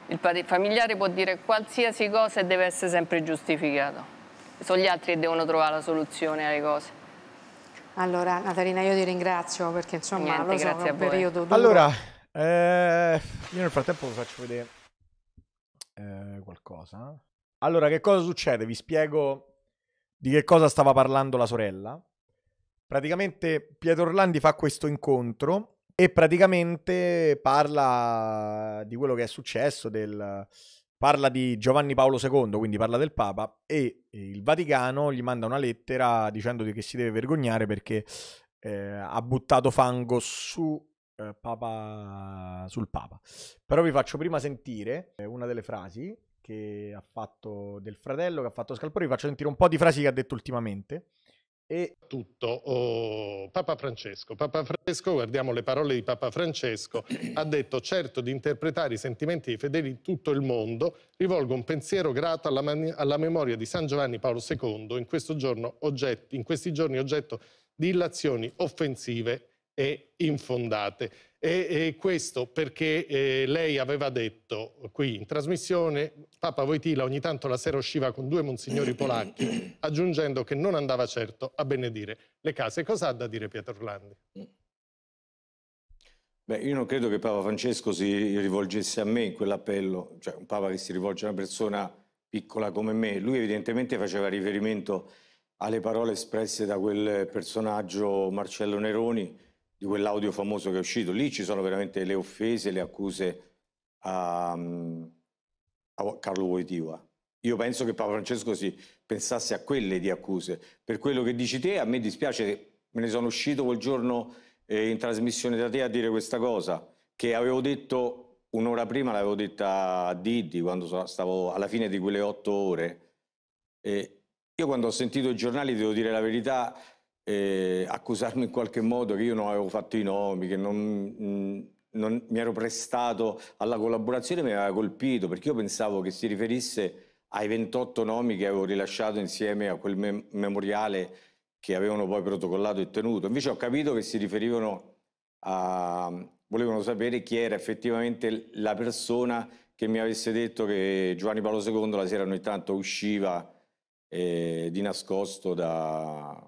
Il familiare può dire qualsiasi cosa e deve essere sempre giustificato. Sono gli altri che devono trovare la soluzione alle cose. Allora, Natalina, io ti ringrazio perché insomma Niente, lo so, è un periodo duro. Allora, eh, io nel frattempo vi faccio vedere eh, qualcosa. Allora, che cosa succede? Vi spiego di che cosa stava parlando la sorella. Praticamente Pietro Orlandi fa questo incontro e praticamente parla di quello che è successo, del, parla di Giovanni Paolo II, quindi parla del Papa, e il Vaticano gli manda una lettera dicendo che si deve vergognare perché eh, ha buttato fango su, eh, Papa, sul Papa. Però vi faccio prima sentire eh, una delle frasi che ha fatto del fratello, che ha fatto Scalpori. Vi faccio sentire un po' di frasi che ha detto ultimamente. E tutto, oh, Papa Francesco. Papa Francesco, guardiamo le parole di Papa Francesco, ha detto certo di interpretare i sentimenti dei fedeli di tutto il mondo, rivolgo un pensiero grato alla, alla memoria di San Giovanni Paolo II, in, giorno oggetti, in questi giorni oggetto di illazioni offensive e infondate. E, e questo perché eh, lei aveva detto qui in trasmissione, Papa Voitila ogni tanto la sera usciva con due monsignori [COUGHS] polacchi, aggiungendo che non andava certo a benedire le case. Cosa ha da dire Pietro Orlandi? Beh, io non credo che Papa Francesco si rivolgesse a me in quell'appello, cioè un Papa che si rivolge a una persona piccola come me. Lui evidentemente faceva riferimento alle parole espresse da quel personaggio Marcello Neroni, di quell'audio famoso che è uscito. Lì ci sono veramente le offese, le accuse a, mm, a Carlo Voitiva. Io penso che Papa Francesco si pensasse a quelle di accuse. Per quello che dici te, a me dispiace, me ne sono uscito quel giorno eh, in trasmissione da te a dire questa cosa, che avevo detto un'ora prima, l'avevo detta a Didi, quando stavo alla fine di quelle otto ore. E io quando ho sentito i giornali, devo dire la verità, eh, accusarmi in qualche modo che io non avevo fatto i nomi, che non, mm, non mi ero prestato alla collaborazione, mi aveva colpito perché io pensavo che si riferisse ai 28 nomi che avevo rilasciato insieme a quel mem- memoriale che avevano poi protocollato e tenuto. Invece ho capito che si riferivano a... volevano sapere chi era effettivamente la persona che mi avesse detto che Giovanni Paolo II la sera ogni tanto usciva eh, di nascosto da,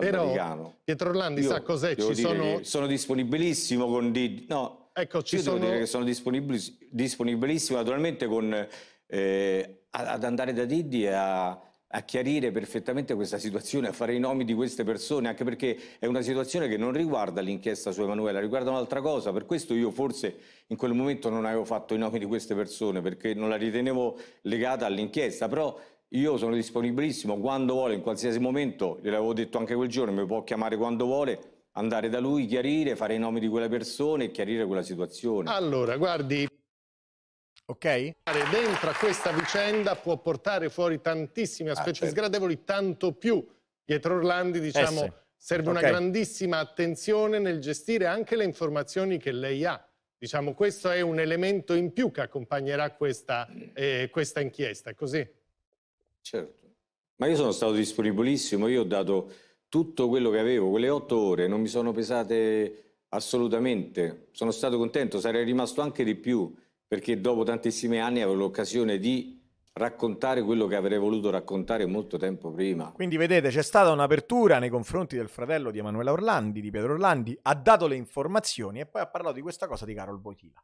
dall'americano. Però Pietro Orlandi sa cos'è? Ci sono... sono disponibilissimo con... Didi. No, ecco, ci sono... devo dire che sono disponibilis... disponibilissimo naturalmente con, eh, ad andare da Didi a a chiarire perfettamente questa situazione, a fare i nomi di queste persone, anche perché è una situazione che non riguarda l'inchiesta su Emanuela, riguarda un'altra cosa. Per questo io forse in quel momento non avevo fatto i nomi di queste persone, perché non la ritenevo legata all'inchiesta, però io sono disponibilissimo quando vuole, in qualsiasi momento, gliel'avevo detto anche quel giorno, mi può chiamare quando vuole, andare da lui, chiarire, fare i nomi di quelle persone e chiarire quella situazione. Allora, guardi, ok? Dentro a questa vicenda può portare fuori tantissimi aspetti ah, certo. sgradevoli, tanto più Pietro Orlandi, eh, diciamo, S. serve okay. una grandissima attenzione nel gestire anche le informazioni che lei ha. Diciamo, questo è un elemento in più che accompagnerà questa, eh, questa inchiesta, è così? Certo, ma io sono stato disponibilissimo, io ho dato tutto quello che avevo, quelle otto ore non mi sono pesate assolutamente, sono stato contento, sarei rimasto anche di più perché dopo tantissimi anni avevo l'occasione di raccontare quello che avrei voluto raccontare molto tempo prima. Quindi vedete, c'è stata un'apertura nei confronti del fratello di Emanuela Orlandi, di Pietro Orlandi, ha dato le informazioni e poi ha parlato di questa cosa di Carol Boitila,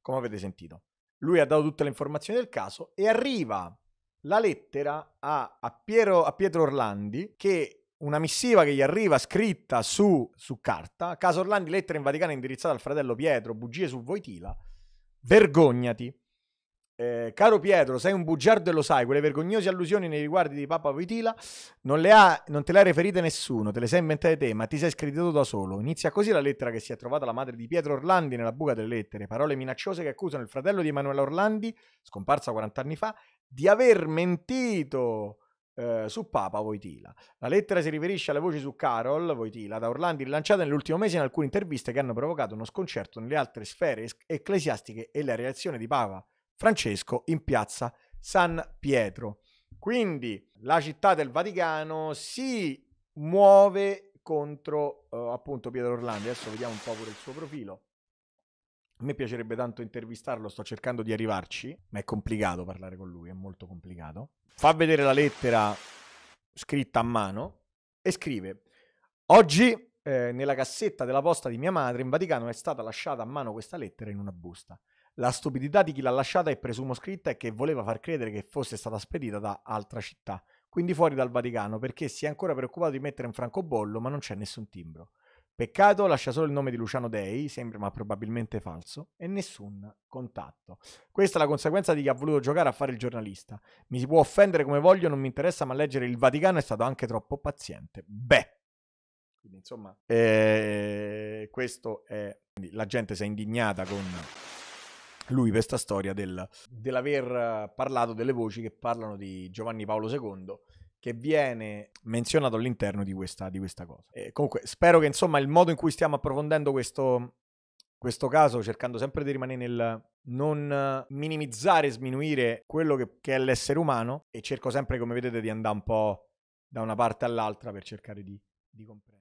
come avete sentito. Lui ha dato tutte le informazioni del caso e arriva la lettera a, a, Piero, a Pietro Orlandi che una missiva che gli arriva scritta su, su, carta, caso Orlandi, lettera in Vaticano indirizzata al fratello Pietro, bugie su Voitila, vergognati. Eh, caro Pietro, sei un bugiardo e lo sai, quelle vergognose allusioni nei riguardi di Papa Voitila non, non te le ha riferite nessuno, te le sei inventate te, ma ti sei screditato da solo. Inizia così la lettera che si è trovata la madre di Pietro Orlandi nella buca delle lettere, parole minacciose che accusano il fratello di Emanuele Orlandi, scomparsa 40 anni fa, di aver mentito eh, su Papa Voitila. La lettera si riferisce alle voci su Carol Voitila da Orlandi rilanciate nell'ultimo mese in alcune interviste che hanno provocato uno sconcerto nelle altre sfere ecclesiastiche e la reazione di Papa Francesco in piazza San Pietro. Quindi la città del Vaticano si muove contro eh, appunto Pietro Orlandi. Adesso vediamo un po' pure il suo profilo. A me piacerebbe tanto intervistarlo, sto cercando di arrivarci, ma è complicato parlare con lui, è molto complicato. Fa vedere la lettera scritta a mano e scrive: Oggi eh, nella cassetta della posta di mia madre in Vaticano è stata lasciata a mano questa lettera in una busta. La stupidità di chi l'ha lasciata è presumo scritta e che voleva far credere che fosse stata spedita da altra città, quindi fuori dal Vaticano, perché si è ancora preoccupato di mettere in francobollo, ma non c'è nessun timbro. Peccato lascia solo il nome di Luciano Dei, sembra ma probabilmente falso, e nessun contatto. Questa è la conseguenza di chi ha voluto giocare a fare il giornalista. Mi si può offendere come voglio, non mi interessa, ma leggere il Vaticano è stato anche troppo paziente. Beh. Quindi, insomma, eh, questo è... la gente si è indignata con lui per questa storia del, dell'aver parlato delle voci che parlano di Giovanni Paolo II che viene menzionato all'interno di questa, di questa cosa. E eh, comunque spero che insomma il modo in cui stiamo approfondendo questo, questo caso, cercando sempre di rimanere nel non minimizzare, sminuire quello che, che è l'essere umano e cerco sempre, come vedete, di andare un po' da una parte all'altra per cercare di, di comprendere.